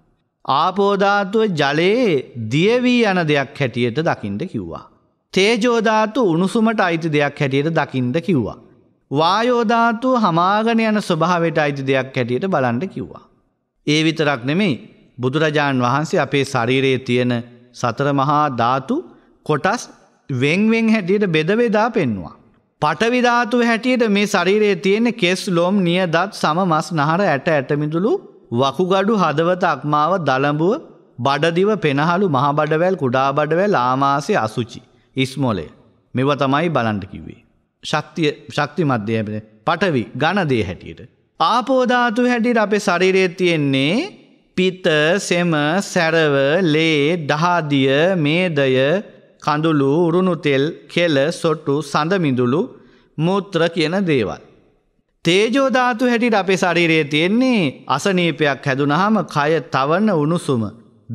ආපෝධාතුව ජලයේ දියවී යන දෙයක් හැටියට දකිින්ට කිව්වා. තේජෝධාතු උණුසුමට අයිති දෙයක් හැටියට දකිින්ද කිව්වා. වායෝධාතු හමාගන යන ස්වභාවට අයිති දෙයක් හැටියට බලන්ට කිව්වා. ඒ විතරක් නෙමෙයි බුදුරජාණන් වහන්සේ අපේ ශරීරයේ තියෙන සතර මහා ධාතු කොටස් වෙංවෙන් හැටියට බෙදවෙදා පෙන්වා. පටවිධාතු හැටියට මේ ශරීරයේ තියෙන කෙස් ලෝම් නිය දත් සම මස් නහර ඇට ඇටමිදුළු වකුගඩු හදවත අක්මාව දළඹුව බඩදිව පෙනහළු මහබඩවැල් කුඩා බඩවැල් ආමාසය අසුචි. ඉස්මෝලය මෙව තමයි බලන්ට කිව්වේ. ශක්තිය ශක්තිමධ්‍යයමන පටවි ගණදේ හැටියට. ආපෝධාතු හැටියට අපේ ශරීරයේ තියෙන්නේ පිත සෙම සැරව ලේ දහාදිය මේදය කඳුළු උරුණු තෙල් කෙල සොට්ටු සඳමිඳුළු මුත්‍ර කියන දේවල්. තේජෝධාතු හැටිට අපේ ශරීරයේ තියෙන්නේ අසනීපයක් හැදුනහම කය තවන උණුසුම.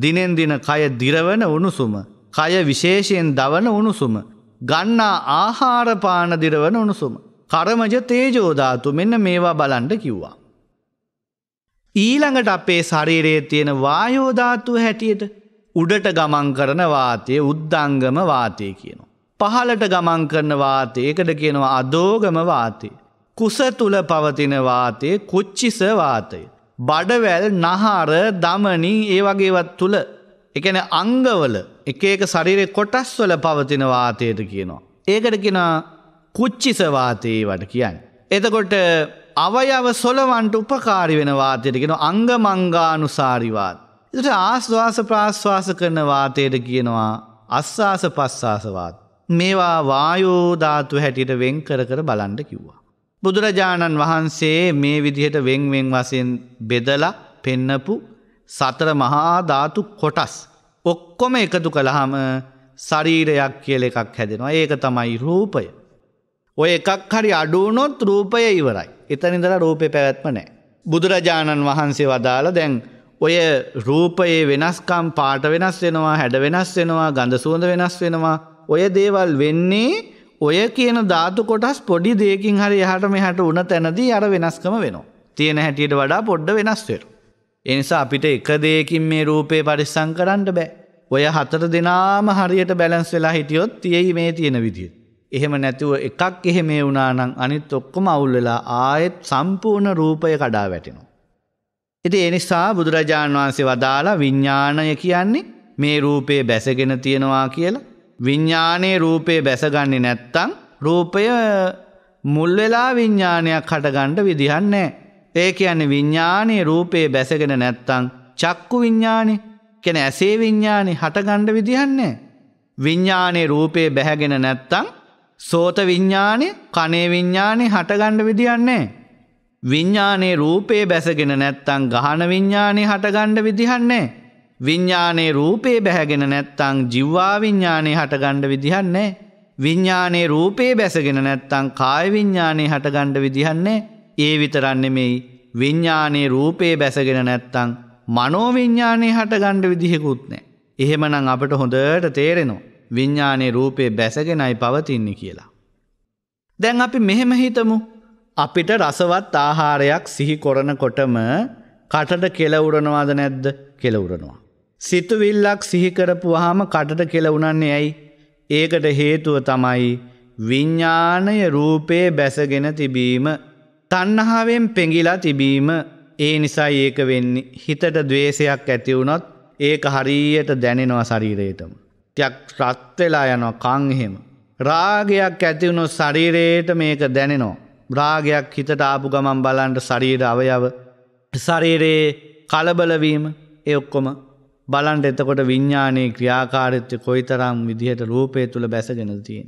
දිනෙන් දින කය දිරවන උණුසුම. කය විශේෂයෙන් දවන උණුසුම. ගන්නා ආහාරපාන දිරවන උණුසුම. කරමජ තේජෝධාතු මෙන්න මේවා බලන්ට කිව්වා. ඊළඟට අපේ ශරීරයේ තියෙන වායෝධාතුව හැටියට උඩට ගමන් කරන වාතය උද්දංගම වාතය කියනවා. පහලට ගමන් කරන වාතය ඒකට කියනවා අදෝගම වාතය. කුස තුළ පවතින වාතය කුච්චිස වාතය. බඩවැල් නහර දමනින් ඒ වගේවත් තුළ එකන අංගවල එක ඒක ශරීරෙ කොටස්වල පවතින වාතයට කියනවා. ඒකට කියෙන කුච්චිසවාතයේවට කියන්න. එතකොට අවයව සොලවන්ට උපකාරි වෙන වාතයටගෙන අංගමංගානුසාරිවාත්. එට ආස්වාස ප්‍රාශ්වාස කරන වාතයට කියනවා අස්සාස පස්සාසවාත්. මේවා වායෝධාතු හැටියට වෙන් කර කර බලන්ඩ කිව්වා. බුදුරජාණන් වහන්සේ මේ විදිහට වෙන්වෙන් වසයෙන් බෙදලා පෙන්නපු සතර මහා ධාතු කොටස්. ඔක්කොම එකතු කළහම ශරීරයක් කියල එකක් හැදෙනවා ඒක තමයි රූපය. ඔය එකක් හරි අඩුවනොත් රූපය ඉවරයි. එතනිදර රූපය පැවැත්ම නෑ. බුදුරජාණන් වහන්සේ වදාළ දැන් ඔය රූපයේ වෙනස්කම් පාට වෙනස් වෙනවා හැඩ වෙනස් වෙනවා ගඳ සුවඳ වෙනස් වෙනවා ඔය දේවල් වෙන්නේ ඔය කියන ධාතු කොටස් පොඩි දේකින් හරි එහට මෙහට උන තැනදී අර වෙනස්කම වෙනවා. තියෙන හැටියට වඩා පොඩ්ඩ වෙනස්වෙරු. එනිසා අපිට එක දෙයකින් මේ රූපේ පරිස්සං කරන්න බෑ. ඔය හතර දෙනාම හරියට බැලන්ස් වෙලා හිටියොත් තියෙයි මේ තියෙන විදිිය. එහෙම නැතිව එකක් එහෙ මේ වුනානං අනිත් ඔක්කොම අවුල්වෙලා ආයෙත් සම්පූර්ණ රූපය කඩා වැටෙනවා. ඉති එනිසා බුදුරජාණන් වහන්සේ වදාලා විඤ්ඥාණය කියන්නේ මේ රූපයේ බැසගෙන තියෙනවා කියලා. විඤ්ඥානයේ රූපයේ බැසගන්නේ නැත්තං රූපය මුල්වෙලා විඤ්ඥානයක් හටගණ්ඩ විදිහන්නේ. ඒ කියන්නේ විඤ්ඥානයේ රූපයේ බැසගෙන නැත්තං චක්කු විඤ්ඥානි කෙන ඇසේ විඤ්ඥානි හටගණ්ඩ විදිහන්නේ. විඤ්ඥානයේ රූපයේ බැහැගෙන නැත්තං සෝත විඤ්ඥානය කනේ විඤ්ඥානය හටගණ්ඩ විදිහන්නේ. විඤ්ඥානයේ රූපයේ බැසගෙන නැත්තං ගහන විඤ්ඥානය හටගණ්ඩ විදිහන්නේ. විඤ්ඥානයේ රූපයේ බැහැගෙන නැත්තං ජිව්වා විඤ්ඥානය හටගණ්ඩ විදිහන්නේ. විඤ්ඥානයේ රූපයේ බැසගෙන නැත්තං කාය විඤ්ඥානය හටගණ්ඩ විදිහන්නේ. ඒ විතරන්නෙමෙයි විඤ්ඥානයේ රූපයේ බැසගෙන නැත්තං මනෝවිඤ්ඥානය හට ගණ්ඩ විදිහෙකුත් නෑ. එහෙමනං අපට හොඳට තේරෙනවා. විඤ්ඥානයේ රූපේ බැසගෙනයි පවතින්නේ කියලා. දැන් අපි මෙහෙම හිතමු. අපිට රසවත් ආහාරයක් සිහි කොරනකොටම කටට කෙලවුරනවාද නැද්ද කෙලවුරනවා. සිතුවිල්ලක් සිහිකරපුහාම කටට කෙලවුණන්නේ ඇයි. ඒකට හේතුව තමයි විඤ්ඥානය රූපයේ බැසගෙන තිබීම තන්නහාාවෙන් පෙගිලා තිබීම ඒ නිසා ඒක වෙන්නේ හිතට දවේශයක් ඇතිවුණොත් ඒක හරියට දැනෙනවා සරීරේටම. තයක් රත්වෙලා යනවා කංහෙම. රාගයක් ඇතිවුණු සරීරයට මේක දැනෙනෝ. රාගයක් හිතට ආපු ගමන් බලන්ට සරීර අවයව සරීරයේ කලබලවීම ඒ ඔක්කොම බලන්ට එතකොට විඤ්ඥානයේ ක්‍රියාකාරිත්‍ය කොයිතරම් විදිහට රූපය තුළ බැසගෙන තියෙන.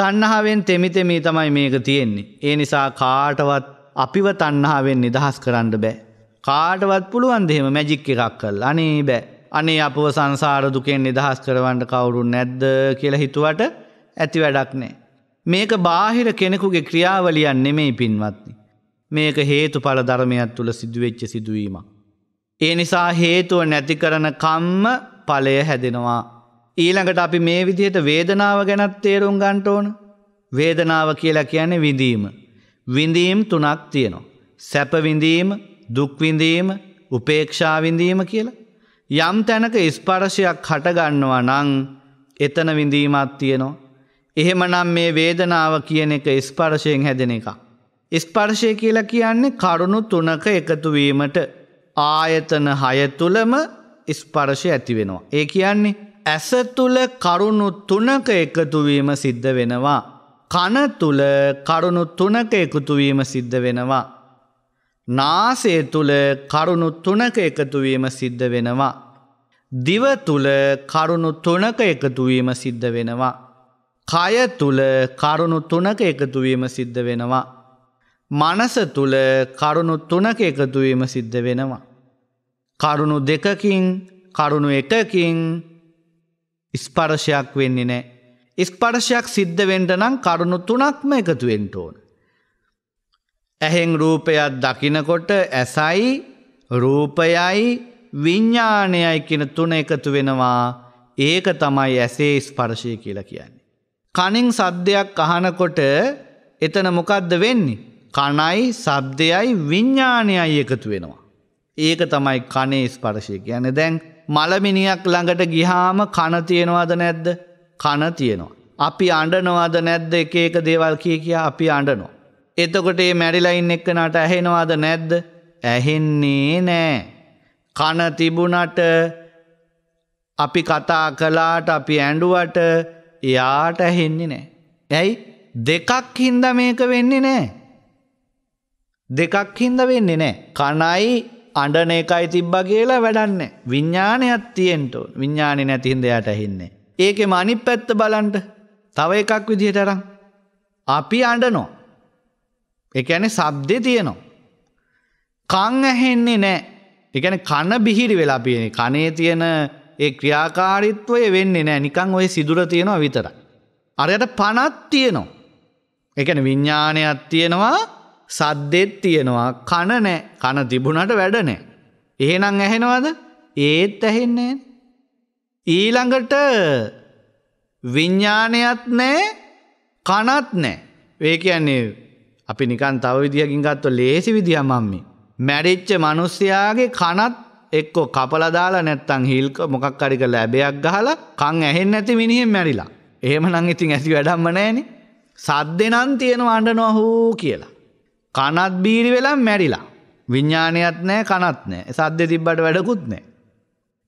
තන්නහාාවෙන් තෙමිතෙමී තමයි මේක තියෙන්නේ. ඒ නිසා කාටවත් අපිව තන්නහාාවෙන් නිදහස් කරන්න බෑ. කාටවත් පුළුවන් දෙහෙම මැජික් එකක් කල් අනේ බෑ. අනේ අපව සංසාර දුකෙන් නිදහස් කරවන්න කවුරු නැද්ද කියලා හිතුවට ඇති වැඩක් නෑ. මේක බාහිර කෙනෙකුගේ ක්‍රියාවලියන් නෙමෙයි පින්වත්නි. මේක හේතු පල ධර්මයක් තුළ සිදුවෙච්ච සිදුවීම. ඒ නිසා හේතුව නැති කරන කම්ම පලය හැදෙනවා ඊළඟට අපි මේ විදිහට වේදනාව ගැනත් තේරුම් ගන්ට ඕන. වේදනාව කියලා කියන්නේ විඳීම. විඳීම් තුනක් තියෙනවා. සැපවිඳීම දුක්විඳීම උපේක්ෂාවිඳීම කියලා. යම් තැනක ස්පර්ශයක් හටගන්නවා නං එතන විඳීමත් තියෙනවා. එහෙමනම් මේ වේදනාව කියන එක ස්පර්ශයෙන් හැදෙන එක. ස්පර්ශය කියලා කියන්නේ කරුණු තුනක එකතුවීමට ආයතන හය තුළම ස්පර්ශය ඇතිවෙනවා. ඒ කියන්නේ ඇස තුළ කරුණු තුනක එකතුවීම සිද්ධ වෙනවා. කන තුළ කරුණු තුනක එකතුවීම සිද්ධ වෙනවා. නාසය තුළ කරුණු තුනක එකතුවීම සිද්ධ වෙනවා. දිව තුළ කරුණු තුනක එකතුවීම සිද්ධ වෙනවා. කය තුළ කරුණු තුනක එකතුවීම සිද්ධ වෙනවා. මනස තුළ කරුණු තුනක එකතුවීම සිද්ධ වෙනවා. කරුණු දෙකකින් කරුණු එකකින් ස්පර්ශයක් වෙන්නේ නෑ. ස්පර්ශයක් සිද්ධ වෙන්ට නම් කරුණු තුනක්ම එකතුවෙන්ට ඕන. ඇහෙන් රූපයක් දකිනකොට ඇසයි රූපයයි විඤ්ඥානයයි කියන තුන එකතු වෙනවා ඒක තමයි ඇසේ ස්පර්ශය කියලා කියන්නේ. කනින් සද්ධයක් අහනකොට එතන මොකක්ද වෙන්නේ. කණයි සබ්දයයි විඤ්ඥානයයි එකතු වෙනවා. ඒක තමයි කනේ ස්පර්ශය කියන දැන් මළමිනියක් ළඟට ගිහාම කනතියෙනවාද නැද්ද කනතියනවා. අපි අඩනවාද නැද්ද එක ඒක දේවල් කිය කියා අපි අඩනෝ. එතකොට ඒ මැඩිලයින් එක්කනට ඇහෙනවාද නැද්ද ඇහෙන්නේ නෑ. කන තිබුණට අපි කතා කලාට අපි ඇඩුවට එයාට ඇහෙන්නේ නෑ. ඇයි දෙකක් හින්ද මේක වෙන්නේ නෑ. දෙකක් හින්ද වෙන්නේ නෑ. කනයි අඩන එකයි තිබ්බ කියලා වැඩන්න විඤ්ඥානයක් තියෙන්ට විඤ්ඥානය නැතිහින්ද යට ඇහින්නේ. ඒක මනි පැත්ත බලන්ට තව එකක් විදිහටරං. අපි අඩනෝ. එකන සබ්දෙ තියනවා. කං ඇහෙන්නේ නෑ එකන කන බිහිරි වෙලා පියෙන කනේ තියෙන ඒ ක්‍රියාකාරිත්වය වෙන්නේ නෑ නිකං ඔය සිදුර තියෙනවා විතර. අරයට පනත් තියනවා. එකන විඤ්ඥානයක් තියෙනවා සද්දෙත් තියෙනවා කන නෑ කන තිබුණට වැඩ නෑ. එහෙනම් ඇහෙනවද? ඒත් ඇහෙන්නේ ඊළඟට විඤ්ඥානයත් නෑ කනත් නෑ. වේ කියන්නේ අපි නිකන් තව විදිහකින් ගත්ත ලේසි විදිහ මම්මි. මැරිච්ච මනුස්සයාගේ කනත් එක්කෝ කපලදාලා නැත්තං හිල්ක මොකක් අරික ලැබයක් ගහලා කං ඇහෙන් නැති මිනිහෙන් මැරිලා. එහෙම නං ඉතින් ඇති වැඩම්ම නෑනේ. සද්දෙනන් තියෙන අඩනොහෝ කියලා. කනත් බීරි වෙලා මැරිලා. විඤ්ඥානයත් නෑ කනත් නෑ සද්‍ය තිබ්බට වැඩකුත් නෑ.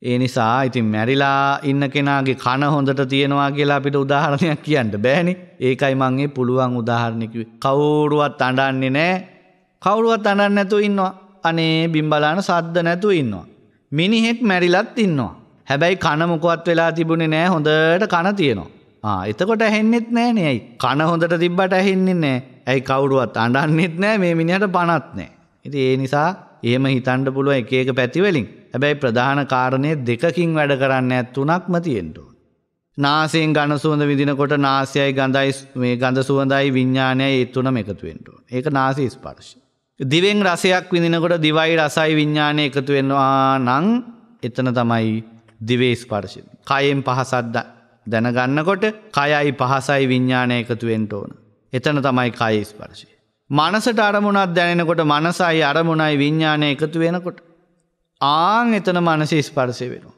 ඒ නිසා ඉතින් මැරිලා ඉන්න කෙනාගේ කන හොඳට තියෙනවා කියලා අපිට උදාහරණයක් කියන්න බෑනි ඒකයි මංගේ පුළුවන් උදාහරණයකි. කවුරුවත් අඩන්නේ නෑ කවුරුවත් අඩන්න නැතු ඉන්නවා අනේ බිම්බලාන සද්ද නැතු ඉන්නවා. මිනිහෙක් මැරිලත් ඉන්නවා. හැබැයි කනමුකුවත් වෙලා තිබුණේ නෑ හොඳට කන තියෙනවා. එතකොට ඇහෙන්නෙත් නෑනයයි කන හොඳට තිබ්බට ඇහෙන්නේ නෑ ඇයි කවුරුවත් අඩන්නෙත් නෑ මේ මිනිහට පනත් නෑ. ඉති ඒ නිසා ඒම හිතන්ඩ පුළුව එක ඒක පැතිවලින් හැබැයි ප්‍රධාන කාරණය දෙකකින් වැඩ කරන්න ඇත් තුනක්ම තියෙන්ටු. නාසයෙන් ගණ සුවඳ විදිනකොට නාසයයි ගඳයි මේ ගඳ සුවඳයි විඤ්ඥානය ඒත්තුන එකතුවෙන්ට. ඒක නාසී ස්පර්ශ. දිවෙන් රසයක් විඳනකොට දිවයි රසයි විඤ්ඥානය එකතුවෙන්වා නං එතන තමයි දිවේ ස්පර්ශ. කයෙන් පහසත් දැනගන්නකොට කයයි පහසයි විඤ්ඥානය එකතුවෙන්ට ඕන. එතන තමයි කායි ස්පර්ශය. මනසට අරමුණක් දැනෙනකොට මනසයි අරමුණයි විඤ්ඥානය එකතු වෙනකොට. ආං එතන මනස ස්පර්සය වෙනවා.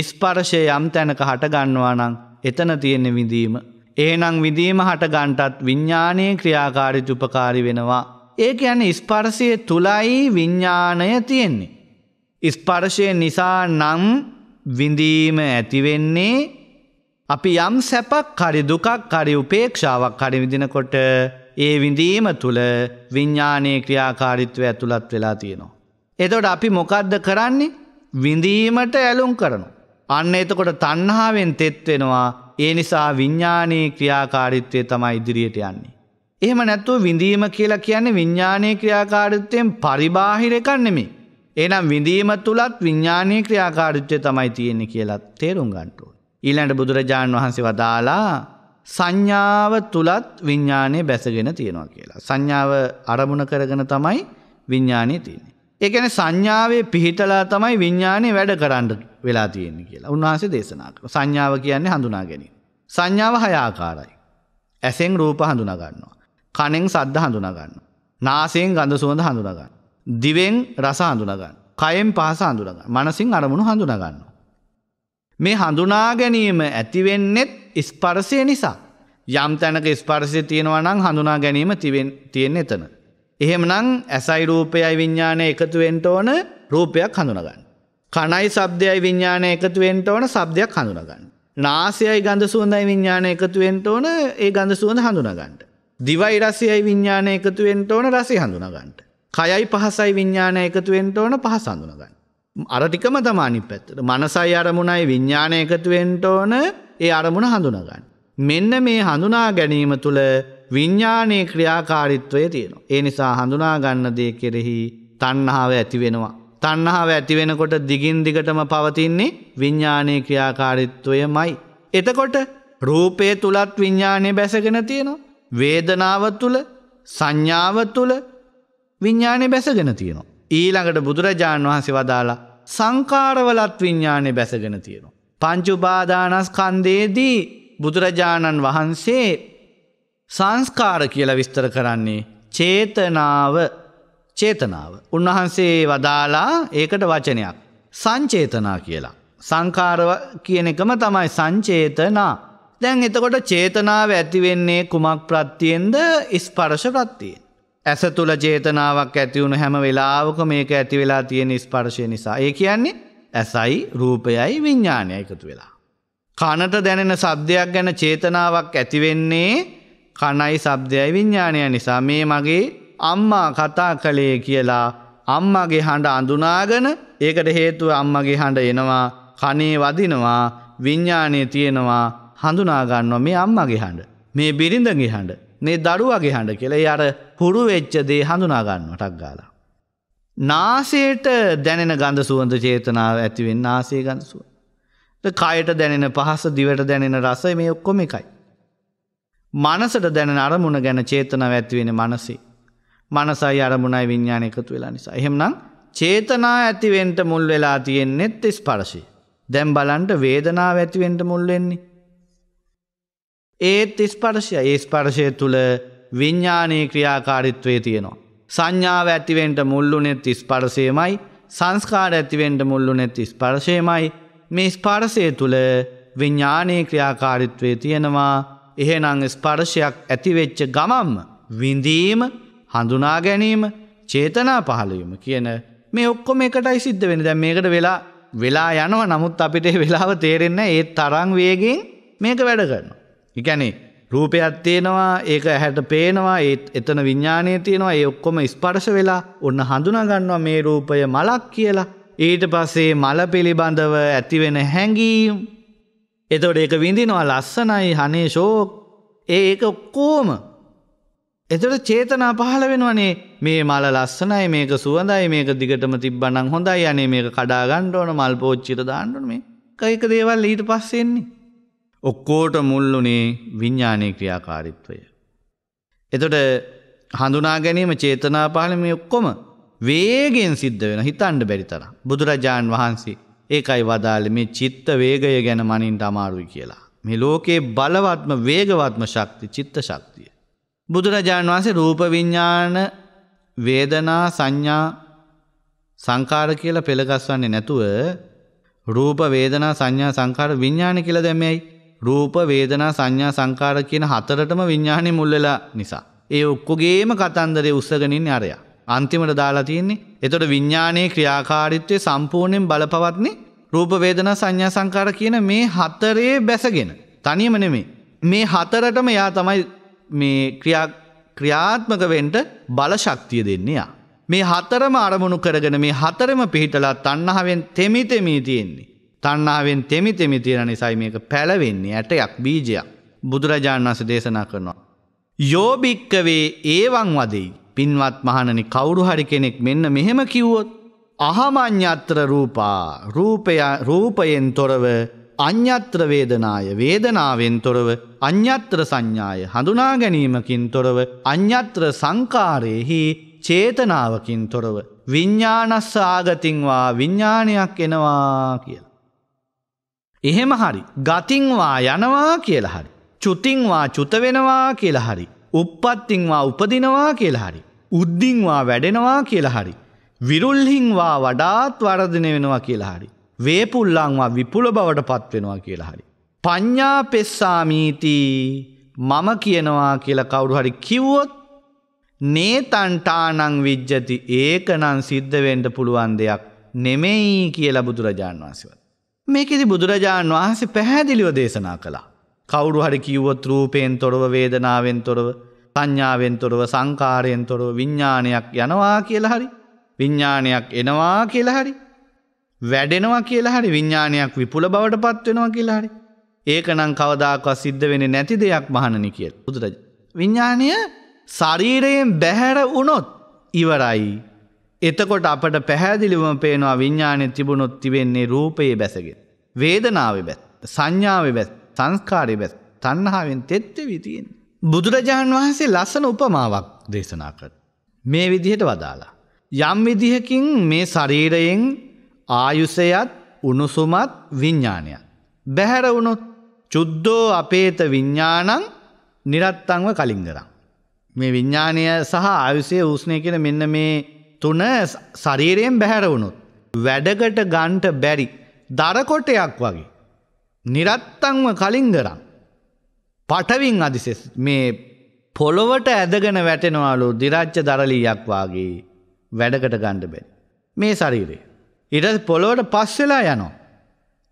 ඉස්පර්ශය යම් තැනක හටගන්නවා නං එතන තියෙන විඳීම. ඒනං විදීම හටගන්ටත් විඤ්ඥානයේ ක්‍රියාකාරිත උපකාරි වෙනවා. ඒක යන ඉස්පර්සය තුළයි විඤ්ඥානය තියෙන්නේ. ඉස්පර්ශය නිසා නම් විඳීම ඇතිවෙන්නේ අපි යම් සැපක් කරි දුකක් කරි උපේක්ෂාවක් කඩිවිදිනකොට ඒ විඳීම තුළ විඤ්ඥානයේ ක්‍රියාකාරිත්වය ඇතුළත් වෙලා තියෙනවා. එතොට අපි මොකක්ද කරන්නේ විඳීමට ඇලුම් කරනු. අන්න එතකොට තන්හාාවෙන් තෙත්වෙනවා ඒ නිසා විඤ්ඥානයේ ක්‍රියාකාරිත්වය තමයි ඉදිරියට යන්නේ. එහෙම නැත්තුව විඳීම කියලා කියන්නේ විඤ්ඥානය ක්‍රියාකාරිත්වයෙන් පරිබාහිර එකන්නෙමි. එනම් විඳීම තුළත් විඤ්ඥානය ක්‍රියාකාරිත්වය තමයි තියෙන්නේ කියලත් තේරුම් ගන්ටුව. ඊළඟට බුදුරජාණන් වහන්සේ වදාලා සංඥාව තුලත් විඤ්ඥානය බැසගෙන තියෙනවා කියලා. සංඥාව අරමුණ කරගෙන තමයි විඤ්ඥානය තියන්නේ. ඒකන සංඥාවේ පිහිටලා තමයි විඤ්ඥානය වැඩ කරන්න වෙලා තියෙන කියලා උන්වහන්සේ දේශනා කර සංඥාව කියන්නේ හඳුනා ගැනීම. සංඥාව හයාකාරයි. ඇසෙන් රූප හඳුනගන්නවා. කනෙෙන් සද්ධ හඳුනගන්න. නාසයෙන් ගඳ සුවඳ හඳුනගන්න. දිවෙන් රස හඳුනගන්න. කයෙන් පහස හඳුනගන්න. මනසින් අරමුණු හඳුනගන්න. මේ හඳුනා ගැනීම ඇතිවෙන්නෙත් ස්පර්සය නිසා. යම් තැනක ස්පර්සය තියෙනවා නම් හඳුනා ගැනීම තියෙන එතන. එහෙමනම් ඇසයි රූපයයි විඤ්ඥානය එකතුවෙන්ට ඕන රූපයක් හඳුනගන්න. කණයි සබ්දයයි විඤ්ඥානය එකතුවෙන්ට ඕන සබ්දයක් හඳුනගන්න. නාසයයි ගඳ සුවඳයි විඤ්ඥානය එකතුවෙන්ට ඕන ඒ ගඳ සුවඳ හඳුනගන්නට. දිවයි රසයයි විඤ්ඥානය එකතුවෙන්ට ඕන රසි හඳුනගන්නට. කයයි පහසයි විඤ්ඥානය එකතුවෙන්ට ඕන පහ සඳුනගන්න. අරටිකම තමානි පැත්තට මනසයි අරමුණයි විඤ්ඥානය එකතුවෙන්ට ඕන ඒ අරමුණ හඳුනගන්න. මෙන්න මේ හඳුනා ගැනීම තුළ විඤ්ඥානයේ ක්‍රියාකාරිත්වය තියෙනවා. ඒ නිසා හඳුනාගන්න දේ කෙරෙහි තන්නහාාව ඇතිවෙනවා. තන්නහාාව ඇතිවෙනකොට දිගින් දිගටම පවතින්නේ විඤ්ඥානයේ ක්‍රියාකාරිත්වය මයි. එතකොට රූපය තුළත් විඤ්ඥානය බැසගෙන තියෙනවා. වේදනාව තුළ සංඥාව තුළ විඤ්ඥානය බැසගෙන තියෙනවා. ඊළඟට බුදුරජාණන් වහන්සේ වදාලා සංකාරවලත් විඤ්ඥානය බැසගෙන තියෙනවා. පංචුපාදානස්කන්දේදී බුදුරජාණන් වහන්සේ සංස්කාර කියලා විස්තර කරන්නේ චේතනාව චේතනාව. උන්වහන්සේ වදාලා ඒකට වචනයක්. සංචේතනා කියලා. සංකාරව කියන එකම තමයි සංචේතනා. දැන් එතකොට චේතනාව ඇතිවෙන්නේ කුමක් ප්‍රත්තියෙන්ද ස්පර්ශ ප්‍රත්තියෙන්. ඇස තුළ ජේතනාවක් ඇතිවුණු හැම වෙලාවක මේක ඇති වෙලා තියෙන ස්පර්ශය නිසා. ඒ කියන්නේ ඇසයි රූපයයි විඤ්ඥානය එකතු වෙලා. කනට දැනෙන සබ්දයක් ගැන චේතනාවක් ඇතිවෙන්නේ කණයි සබ්දයයි විඤ්ඥානය නිසා මේ මගේ අම්මා කතා කළේ කියලා අම්මගේ හඬ අඳුනාගෙන ඒකට හේතුව අම්මගේ හඬ එනවා කනේ වදිනවා විඤ්ඥානය තියෙනවා හඳුනාගන්නව මේ අම්මගේ හඬ. මේ බිරිඳගේ හඬ මේ දඩුවගේ හඬ කියලා අර හුරු වෙච්ච දේ හඳුනා ගන්න ටක් ගාලා. නාසයට දැනෙන ගඳ සුවඳ චේතනාව ඇතිවෙන් නාසේ ගඳ සුව. කයට දැනෙන පහස දිවට දැනෙන රසයි මේ ඔක්කොම එකයි. මනසට දැන අරමුණ ගැන චේතනාව ඇතිවෙන මනසේ. මනසයි අරමුණයි විඤ්ඥාන එකතු වෙලා නිසා. එහෙමනම් චේතනා ඇතිවෙන්ට මුල් වෙලා තියෙන්නෙත් තිස් පරශි. දැම් බලන්ට වේදනාව ඇතිවෙන්ට මුල්ලෙන්නේ. ඒත් ස්පර්ශය ඒ ස්පර්ශය තුළ විඤ්ඥානයේ ක්‍රියාකාරිත්වය තියෙනවා. සංඥාව ඇතිවෙන්ට මුල්ලුනෙත් ස්පර්සයමයි සංස්කාර ඇතිවෙන්ට මුල්ලුනෙත් ස්පර්ශයමයි මේ ස්පර්සය තුළ විඤ්ඥානයේ ක්‍රියාකාරිත්වය තියෙනවා එහෙනං ස්පර්ශයක් ඇතිවෙච්ච ගමම් විඳීම හඳුනා ගැනීම චේතනා පහළවීම කියන මේ ඔක්කොම එකටයි සිද්ධ වෙන දැ මේකට වෙලා වෙලා යනව නමුත් අපිට වෙලාව තේරෙන්න ඒත් තරං වේගෙන් මේක වැඩ කරන. එකැනේ රූපයක් තියෙනවා ඒක ඇහැට පේනවා ඒත් එතන විඤ්ඥානය තියෙනවා ඒ ඔක්කොම ස්පර්ශ වෙලා ඔන්න හඳුනගන්නවා මේ රූපය මලක් කියලා. ඊට පස්සේ මල පිළිබඳව ඇතිවෙන හැඟීම්. එතොට ඒක විඳිනවා ලස්සනයි හනේ ශෝක් ඒ ඒක ඔක්කෝම. එතට චේතනා පහළ වෙනවනේ මේ මල ලස්සනයි මේක සුවඳයි මේක දිගටම තිබ්බනං හොඳයි යනේ මේක කඩාගණ්ඩ ඕන මල් පෝච්චිට දාන්නන මේ කයික දේවල් ඊට පස්සෙන්නේ. ඔක්කෝට මුල්ලුනේ විඤ්ඥානය ක්‍රියාකාරිත්වය. එතොට හඳුනා ගැනීම චේතනා පාලම ඔක්කොම වේගෙන් සිද්ධ වෙන හිතන්ඩ බැරිතර. බුදුරජාණන් වහන්සේ ඒකයි වදාළ මේ චිත්ත වේගය ගැන මනින් අමාරුයි කියලා. මේ ලෝකයේ බලවත්ම වේගවත්ම ශක්ති චිත්ත ශක්තිය. බුදුරජාණන් වහන්සේ රූපවිඤ්ඥාන වේදනා සංඥා සංකාර කියලා පෙළගස්වන්නේ නැතුව රූප වේදනා සංඥා සංකාර විඤ්ඥාන කියල දැමයි රූප වේදනා සංඥා සංකාර කියන හතරටම විඤ්ඥානය මුල්ලලා නිසා. ඒ ඔක්කොගේම කතන්දරය උස්සගනින් අරයා. අන්තිමට දාලා තියෙන්නේ එතොට විඤ්ඥානයේ ක්‍රියාකාරිත්වය සම්පූර්ණයෙන් බලපවත්න්නේ රූපවේදනා සංඥා සංකාර කියන මේ හතරේ බැසගෙන. තනියම නෙමේ. මේ හතරටම යා තමයි මේ ක්‍රියාත්මක වෙන්ට බලශක්තිය දෙන්නේ යා. මේ හතරම අරමුණු කරගෙන මේ හතරම පිහිටලා තන්නහාවෙන් තෙමි තෙමී තියෙන්නේ. තන්නාවෙන් තෙමි තෙමි තියෙන නිසයි මේක පැලවෙන්නේ ඇටයක් බීජයක් බුදුරජාණන් වස දේශනා කරනවා. යෝභික්කවේ ඒවන් වදෙයි පින්වත් මහණනි කවුරු හරි කෙනෙක් මෙන්න මෙහෙම කිව්වොත් අහමඤ්ඤත්‍ර රූපා රූපය රූපයෙන් තොරව අඤ්ඤත්‍ර වේදනාය වේදනාවෙන් තොරව අඤ්ඤත්‍ර සංඥාය හඳුනා ගැනීමකින් තොරව අඤ්ඤත්‍ර සංකාරේහි චේතනාවකින් තොරව විඤ්ඤාණස්ස ආගතින් වා විඥානයක් එනවා කියලා එහෙම හරි ගතින්වා යනවා කියලා හරි. චුතින්වා චුත වෙනවා කියලා හරි. උප්පත්තින්වා උපදිනවා කියලා හරි. උද්දින්වා වැඩෙනවා කියලා හරි. විරුල්හිංවා වඩාත් වරදින වෙනවා කියලා හරි. වේපුල්ලංවා විපුල බවට පත් වෙනවා කියලා හරි. පඤ්ඥා පෙස්සාමීති මම කියනවා කියලා කවුරු හරි කිව්වොත් නේතන්ටානං විජ්ජති ඒකනං සිද්ධවෙන්ට පුළුවන් දෙයක් නෙමෙයි කියලා බුදුරජාණන් වන්සිව. මේකෙදි බුදුරජාණන් වහන්සේ පැහැදිලිව දේශනා කළා. කවුරු හරි කිව්වොත් රූපයෙන් තොරව වේදනාවෙන් තොරව සංඥාවෙන් තොරව සංකාරයෙන් තොරව විඤ්ඥානයක් යනවා කියලා හරි විඤ්ඥානයක් එනවා කියලා හරි වැඩෙනවා කියලා හරි විඤ්ඥානයක් විපුල බවට පත්වෙනවා කියලා හරි ඒකනම් කවදාක්ව සිද්ධ වෙන නැති දෙයක් මහණනි කියල් බුදුරජ. විඤ්ඥානය ශරීරයෙන් බැහැර වුණොත් ඉවරයි එතකොට අපට පැහැදිලිවම පේනවා විඤ්ඥානය තිබුණොත් තිවෙන්නේ රූපයේ බැසගෙන. වේදනාව බැත් සංඥාව බැත් සංස්කාරය බැත් තන්නහාාවෙන් තෙත්ත විතියෙන්. බුදුරජාණන් වහන්සේ ලස්සන උපමාවක් දේශනා කර. මේ විදිහට වදාලා. යම් විදිහකින් මේ ශරීරයෙන් ආයුසයත් උණුසුමත් විඤ්ඥානයත්. බැහැර වුණොත් චුද්දෝ අපේත විඤ්ඥානං නිරත්තංව කලින්ගරම්. මේ විඤ්ඥානය සහ ආයුසය උස්නය කියෙන මෙන්න මේ තුන ශරීරයෙන් බැහැරවුණොත්. වැඩකට ගන්ට බැරි දරකොටයක් වගේ. නිරත්තංව කලින් කරම්. පටවින් අදිසෙස් මේ පොළොවට ඇදගෙන වැටෙනවාලු දිරච්ච දරලීයක් වගේ වැඩකට ගණ්ඩ බැරි. මේ ශරීරය. ඉට පොළොවට පස්සෙලා යනවා.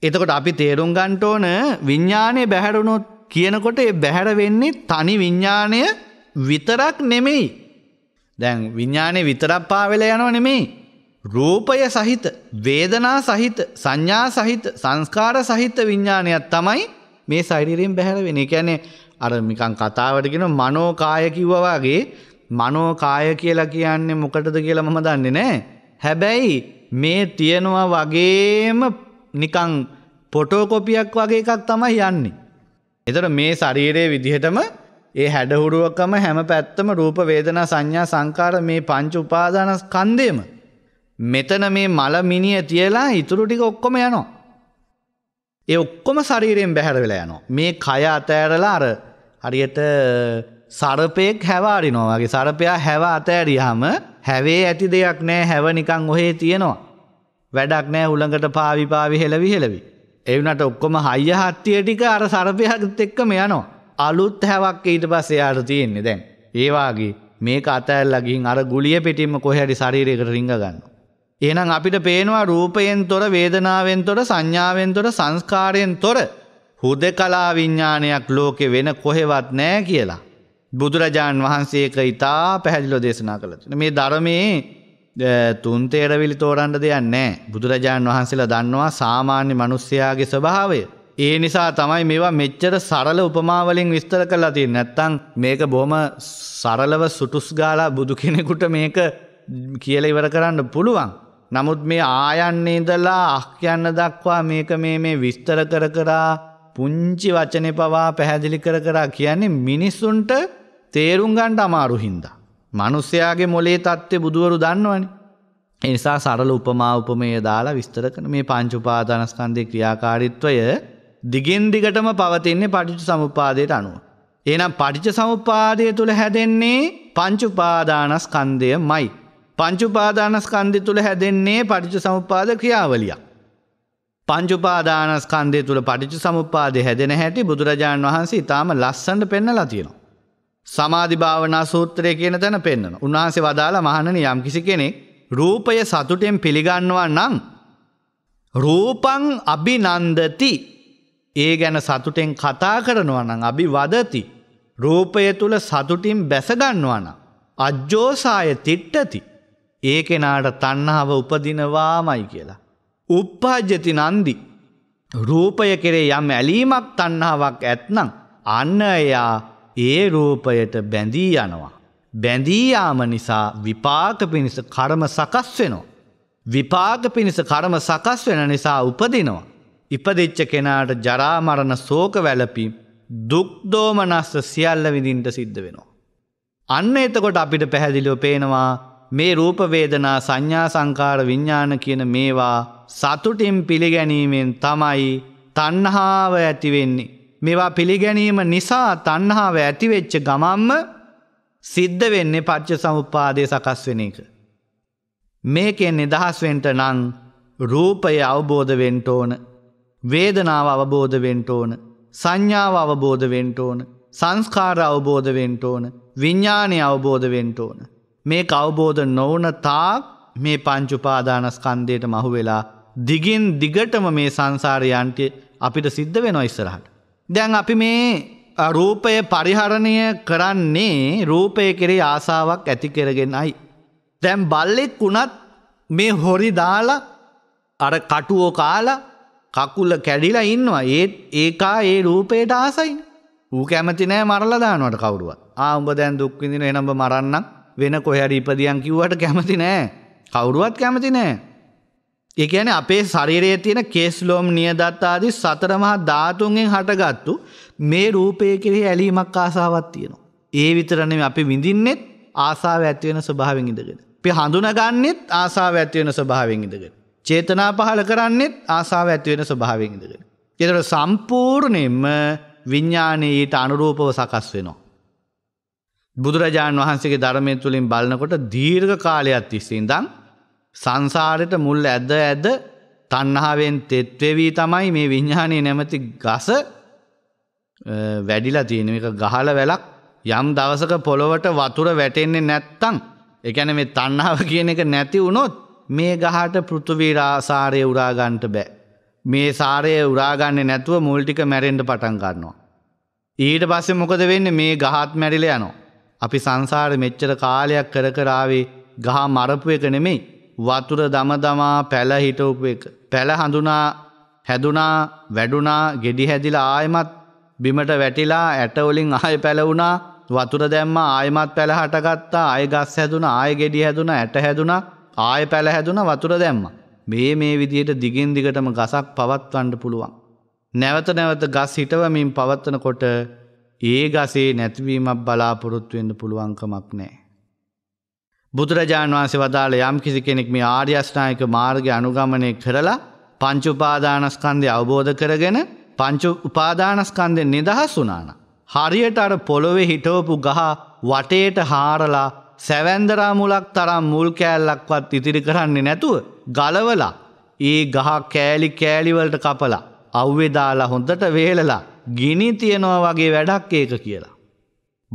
එතකොට අපි තේරුම් ගන්ට ඕන විඤ්ඥානය බැහැරුණොත් කියනකොට බැහැර වෙන්නේ තනි විඤ්ඥානය විතරක් නෙමෙයි. දැන් විඤ්ඥානය විතරක් පාවෙල යනව නෙමේ. රූපය සහිත වේදනා සහිත සංඥා සහිත සංස්කාර සහිත විඤ්ඥානයක් තමයි මේ සෛරීරයෙන් බැහැර වෙන එකැනෙ අරමිකන් කතාවටගෙන මනෝකාය කිව්වවාගේ මනෝකාය කියලා කියන්නේ මොකටද කියලා මම දන්නේ නෑ. හැබැයි මේ තියෙනවා වගේම නිකං පොටෝකොපියක් වගේ එකක් තමයි යන්නේ. එතට මේ ශරීරයේ විදිහටම ඒ හැඩහුරුවකම හැම පැත්තම රූප වේදනා සංඥා සංකාර මේ පංච උපාදානස්කන්ධයම මෙතන මේ මල මිනිය තියලා ඉතුරු ටික ඔක්කොම යනවා. ඒ ඔක්කොම ශරීරයෙන් බැහැර වෙලා යනවා. මේ කය අතෑරලා අර හරියට සරපයෙක් හැවාරිනවා වගේ සරපයා හැව අතෑරියාම හැවේ ඇති දෙයක් නෑ හැව නිකන් ඔහේ තියෙනවා. වැඩක් නෑ උළඟට පාවි පාවි හෙලවි හෙලවි. ඒ වුණාට ඔක්කොම හයිය හත්තිය ටික අර සරපයාත් එක්කම යනවා. අලුත් හැවක් ඊට පස්සේ යාට තියෙන්නේ දැන්. ඒ වාගේ මේක අතෑරලා ගිහින් අර ගුලිය පිටින්ම කොහේ හරි ශරීරයකට රිංග ගන්නවා. එහෙනම් අපිට පේනවා රූපයෙන් තොර වේදනාවෙන් තොර සංඥාවෙන් තොර සංස්කාරයෙන් තොර හුදකලා විඤ්ඥානයක් ලෝකෙ වෙන කොහෙවත් නෑ කියලා. බුදුරජාණන් වහන්සේක ඉතා පැහැදිලො දේශනා කළට. මේ ධර්මයේ තුන්තේරවිලි තෝරන්ට දෙයක් නෑ බුදුරජාණන් වහන්සේලා දන්නවා සාමාන්‍ය මනුස්්‍යයාගේ ස්වභාවය. ඒ නිසා තමයි මේවා මෙච්චර සරල උපමාවලින් විස්තර කරලා තියෙන. නැත්තම් මේක බොහොම සරලව සුටුස් ගාලා බුදු කෙනෙකුට මේක කියලා ඉවර කරන්න පුළුවන්. නමුත් මේ ආයන්නේ ඉඳලා අහ කියන්න දක්වා මේක මේ මේ විස්තර කර කරා පුංචි වචනේ පවා පැහැදිලි කර කරා කියන්නේ මිනිසුන්ට තේරුම් ගන්න අමාරු හින්දා. මිනිස්යාගේ මොලේ தත්ත්වය බුදවරු දන්නවනේ. ඒ නිසා සරල උපමා උපමේය දාලා විස්තර කරන මේ පංච උපාදානස්කන්ධේ ක්‍රියාකාරීත්වය දිගෙන් දිගටම පවතින්නේ පටිච්ච සමුපාදයට අනුව. එනම් පටිච්ච සමුපාදය තුළ හැදෙන්නේ පංචුපාදානස්කන්දය මයි. පංචුපාදානස්කන්දය තුළ හැදෙන්නේ පටිච්ච සමුපාද ක්‍රියාවලියක්. පංචුපාදානස්කන්දය තුළ පටිච්ච සමුපාදය හැදෙන හැටි බුදුරජාණන් වහන්සේ ඉතාම ලස්සට පෙන්න ලතියෙනවා. සමාධි භාවනා සූත්‍රය කියන තැන පෙන්න්නන උන්වහන්සේ වදාලා මහණන යම් කිසි කෙනෙක් රූපය සතුටෙන් පිළිගන්නවා නම් රූපං අභිනන්දති ඒ ගැන සතුටෙන් කතා කරනවනං අභි වදති. රූපය තුළ සතුටින් බැසගන්නවන. අජ්ජෝසාය තිට්ටති. ඒ කෙනාට තන්නාව උපදිනවාමයි කියලා. උප්පාජ්‍යති නන්දි. රූපය කෙරේ යම් ඇලීමක් තන්නාවක් ඇත්නම් අන්න එයා ඒ රූපයට බැඳී යනවා. බැඳීයාම නිසා විපාක පිණිස කරම සකස් වෙනවා. විපාක පිණිස කරම සකස් වෙන නිසා උපදිනවා. ඉපදිච්ච කෙනාට ජරාමරණ සෝක වැලපි දුක්දෝමනස්ස සියල්ල විඳින්ට සිද්ධ වෙනවා. අන්න එතකොට අපිට පැහැදිලිව පේනවා මේ රූපවේදනා සංඥා සංකාර විඤ්ඥාන කියන මේවා සතුටින් පිළිගැනීමෙන් තමයි තන්නහාව ඇතිවෙන්නේ. මෙවා පිළිගැනීම නිසා තන්නහාව ඇතිවෙච්ච ගමම්ම සිද්ධ වෙන්නේ පච්ච සමුපාදය සකස් වෙන එක. මේකෙන් නිදහස්වෙන්ට නං රූපය අවබෝධවෙන්ට ඕන වේදනාව අවබෝධ වෙන්ට ඕන සංඥාව අවබෝධ වෙන්ට ඕන සංස්කාර අවබෝධ වෙන්ට ඕන විඤ්ඥානය අවබෝධ වෙන්ට ඕන. මේ අවබෝධ නොවන තාක් මේ පංචුපාදානස්කන්දයට මහු වෙලා දිගින් දිගටම මේ සංසාරයන්ට අපිට සිද්ධ වෙන ඉස්සරහට. දැන් අපි මේ රූපය පරිහරණය කරන්නේ රූපය කෙරේ ආසාවක් ඇති කරගෙන අයි. දැම් බල්ලෙක් වුණත් මේ හොරි දාලා අර කටුවෝ කාලා කකුල කැඩිලා ඉන්නවා ඒත් ඒකා ඒ රූපයට ආසයින. ඌ කැමති නෑ මරලා දානවට කවුරුවත්. ආ උඹ දැන් දුක් විඳින එනඹ මරන්නම් වෙන කොහේ හරි ඉපදියන් කිව්වට කැමති නෑ. කවුරුවත් කැමති නෑ. ඒ කියන්නේ අපේ ශරීරයේ තියෙන කේස්ලෝම් නියදත් ආදී සතර මහා ධාතුන්ගෙන් හටගත්තු මේ රූපය කෙරෙහි ඇලීමක් ආසාවක් තියෙනවා. ඒ විතර නෙමෙයි අපි විඳින්නෙත් ආසාව ඇති වෙන ස්වභාවයෙන් ඉඳගෙන. අපි හඳුනගන්නෙත් ආසාව ඇති වෙන ස්වභාවයෙන් ඉඳගෙන. චේතනා පහළ කරන්නෙත් ආසාාව ඇතිවෙන ස්වභාවෙන් ඉඳගෙන. එතට සම්පූර්ණයෙන්ම විඤ්ඥානීට අනුරූපව සකස් වෙනවා. බුදුරජාණන් වහන්සේගේ ධර්මය තුළින් බලනකොට දීර්ඝ කාලයක් තිස්සින්දං සංසාරයට මුල් ඇද ඇද තන්නහාාවෙන් තෙත්වවී තමයි මේ විඤ්ඥානය නැමති ගස වැඩිලා තියෙන එක ගහල වෙලක් යම් දවසක පොළොවට වතුර වැටෙන්නේ නැත්තං එකැන මේ තන්නාව කියන එක නැති වුණොත් මේ ගහට පෘථවීරාසාරය උරාගන්ට බෑ. මේ සාරය උරාගන්න නැතුව මුල්ටික මැරෙන්ට පටන් ගන්නවා. ඊට පස්සෙ මොකද වෙන්න මේ ගහත් මැරිල යනෝ. අපි සංසාර මෙච්චර කාලයක් කරකරාවේ ගහ මරපු එක නෙමෙයි. වතුර දමදමා පැළ හිටවපු එක. පැළ හඳුනා හැදුනා වැඩුනා ගෙඩි හැදිලා ආයමත් බිමට වැටිලා ඇටවලින් ආය පැලවුණා වතුර දැම්ම ආයමත් පැළ හටගත්තා ආය ගස් හැදුන ආය ගෙඩි හැදුන ඇට හැදුනා ආය පැළ හැදුන වතුර දැම්ම. මේ මේ විදියට දිගින් දිගටම ගසක් පවත්වන්න පුළුවන්. නැවත නැවත ගස් හිටවමින් පවත්වනකොට ඒ ගසේ නැතිවීමක් බලාපොරොත්තුවෙන්න පුළුවන්කමක් නෑ. බුදුරජාණන් වහන්සේ වදාළ යම් කිසි කෙනෙක් මේ ආර්යෂ්ඨායික මාර්ගය අනුගමනය කරලා පංච උපාදානස්කන්ධය අවබෝධ කරගෙන පංච උපාදානස්කන්ධය නිදහස් වුණාන. හරියට අර පොළොවේ හිටවපු ගහ වටේට හාරලා සැවැන්දරා මුලක් තරම් මුල් කෑල්ලක්වත් ඉතිරි කරන්නේ නැතුව ගලවලා ඒ ගහ කෑලි කෑලිවලට කපලා අව්වෙදාලා හොඳට වේලලා ගිනි තියනවා වගේ වැඩක් ඒක කියලා.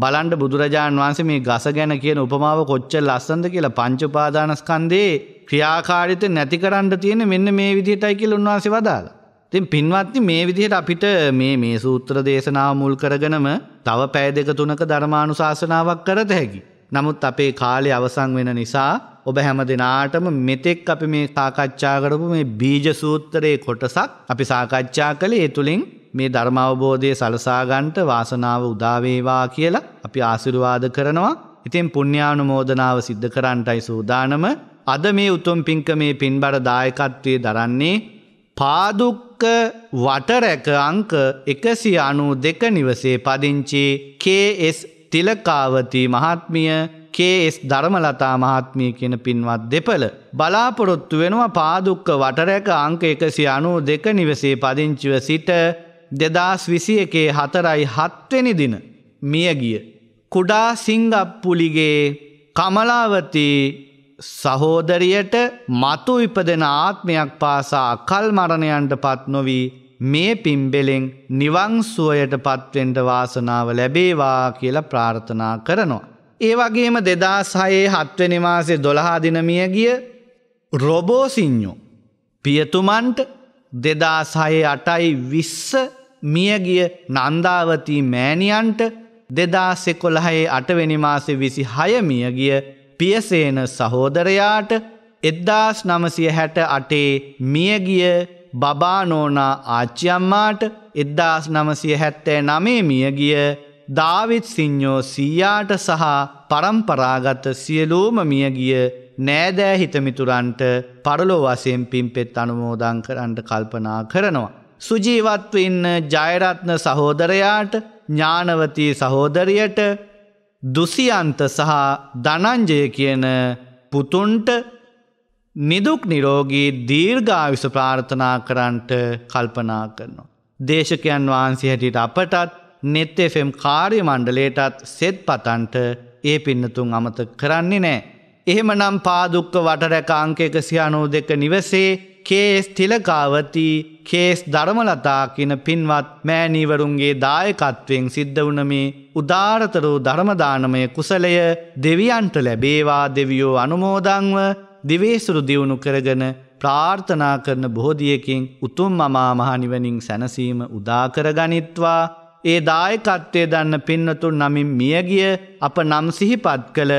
බලන්ඩ බුදුරජාණන් වහන්සේ මේ ගස ගැන කියන උපමාව කොච්ච ලස්සඳ කියලා පංචුපාදානස්කන්දේ ක්‍රියාකාරිත නැති කරන්න තියෙන මෙන්න මේ විදිහටයි කියල උන්වහන්සේ වදාලා. තින් පින්වත්ති මේ විදිහට අපිට මේ මේ සූත්‍ර දේශනාව මුල් කරගෙනම තව පැය දෙක තුනක ධර්මානුශාසනාවක් කරත හැකි. නමුත් අපේ කාලේ අවසං වෙන නිසා ඔබ හැම දෙනාටම මෙතෙක් අපි මේ සාකච්ඡා කරපු මේ බීජ සූත්‍රයේ කොටසක් අපි සාකච්ඡා කළේ ඒ තුළින් මේ ධර්ම අවබෝධය සලසාගන්ට වාසනාව උදාවේවා කියලා අපි ආශිර්වාද කරනවා. ඉතින් පුණ්‍යානුමෝදනාව සිද්ධ කරන්නටයි සූදානම. අද මේ උතුම් පින්කමේ පින්බර දායකත්වයේ දරන්නේ පාදුක්ක වටරැක අංක 192 නිවසේ පදිංචි KS තිලකාවතී මහත්මිය කේස් ධර්මලතා මහත්මිය කියන පින්වත් දෙපළ. බලාපොරොත්තු වෙනවා පාදුක්ක වටරැක අංක එකසි අනු දෙක නිවසේ පදිංචිව සිට දෙදස් විසි එකේ හතරයි හත්වෙනි දින මියගිය. කුඩා සිංගප්පුලිගේ කමලාවති සහෝදරියට මතු ඉපදෙන ආත්මයක් පාසා කල් මරණයන්ට පත් නොවී මේ පිම්බෙලෙන් නිවංසුවයට පත්වෙන්ට වාසනාව ලැබේවා කියලා ප්‍රාර්ථනා කරනවා. ඒ වගේම දෙදස් හයේ හත්වනිවාසේ දොළහාදිනමිය ගිය රොබෝසිං්ඥෝ. පියතුමන්ට දෙදස් හයේ අටයි විස්ස මියගිය නන්දාවතී මෑණියන්ට දෙදාසෙ කොළහයේ අටවෙනිමාසේ විසි හයමිය ගිය පියසේන සහෝදරයාට එද්දාස් නමසිය හැට අටේ මියගිය බබානෝනා ආච්චියම්මාට එද්දාස් නමසය හැත්තෑ නමේ මියගිය දාවිත් සිං්ඥෝ සීයාට සහ පරම්පරාගත සියලූම මියගිය නෑදෑ හිතමිතුරන්ට පරලෝ වසයෙන් පිම්පෙත් අනුමෝදං කරන්ට කල්පනා කරනවා. සුජීවත්ව ඉන්න ජයරත්න සහෝදරයාට ඥානවතී සහෝදරියට දුසියන්ත සහ දනංජය කියන පුතුන්ට නිදුක් නිරෝගී දීර්ඝාවිස ප්‍රාර්ථනා කරන්ට කල්පනා කරනවා. දේශකයන් වහන්සේ හැටියට අපටත් නෙත් එෆම් කාර්ය මණ්ඩලයටත් සෙත් පතන්ට ඒ පින්නතුන් අමත කරන්නේ නෑ. එහෙමනම් පාදුක්ක වටරැක අංකෙක සියනෝ දෙක නිවසේ කේස් තිලකාවති කේස් ධර්මලතා කියන පින්වත් මෑනීවරුන්ගේ දායකත්වයෙන් සිද්ධ වනමේ උදාරතරෝ ධර්මදානමය කුසලය දෙවියන්ට ලැබේවා දෙවියෝ අනුමෝදංව දිවේසුරු දියුණු කරගෙන ප්‍රාර්ථනා කරන බෝධියකින් උතුම් මමා මහනිවනින් සැනසීම උදාකරගනිත්වා ඒ දායකත්වය දන්න පින්නතුන් නමින් මියගිය අප නම් සිහිපත් කළ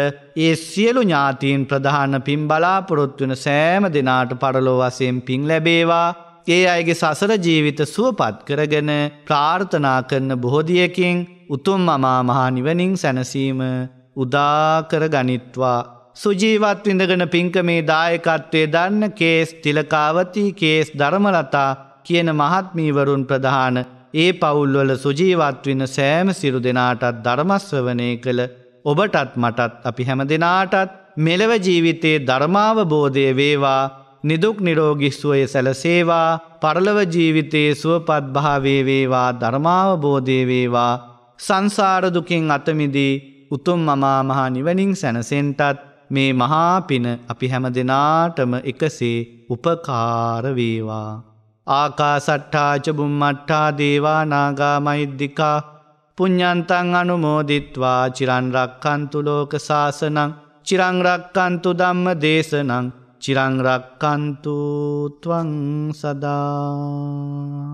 ඒ සියලු ඥාතීන් ප්‍රධාන පින් බලාපොරොත්වන සෑම දෙනාට පරලෝ වසයෙන් පින් ලැබේවා ඒ අයගේ සසර ජීවිත සුවපත් කරගෙන ප්‍රාර්ථනා කරන බොහෝදියකින් උතුම් මමා මහා නිවනින් සැනසීම උදාකර ගනිත්වා සුජීවත් විඳගෙන පින්කමේ දායකත්වය දන්න කේස් තිලකාවති කේස් ධර්මලතා කියන මහත්මීවරුන් ප්‍රධාන ඒ පවුල්වල සුජීවත්වෙන සෑම සිරු දෙනාටත් ධර්මස්වවනය කළ ඔබටත් මටත් අපි හැම දෙනාටත් මෙලව ජීවිතයේ ධර්මාවබෝධය වේවා නිදුක් නිරෝගිස්ුවය සැලසේවා පරලව ජීවිතයේ සුවපත් භාවේවේවා ධර්මාවබෝධයවේවා සංසාරදුකින් අතමිදී උතුම් මමාමහා නිවනින් සැනසෙන්ටත් මේ මහා පින අපි හැම දෙනාටම එකසේ උපකාරවේවා. ආකා සට්ඨාචබුම් මට්ටා දේවානාගා මෛද්දිිකා පුඤ්ඥන්තන් අනුමෝදිත්වා චිරන්රක්කන්තුලෝක සාසනං චිරංරක්කන්තු දම්ම දේශනං චිරංරක්කන්තුත්වං සදා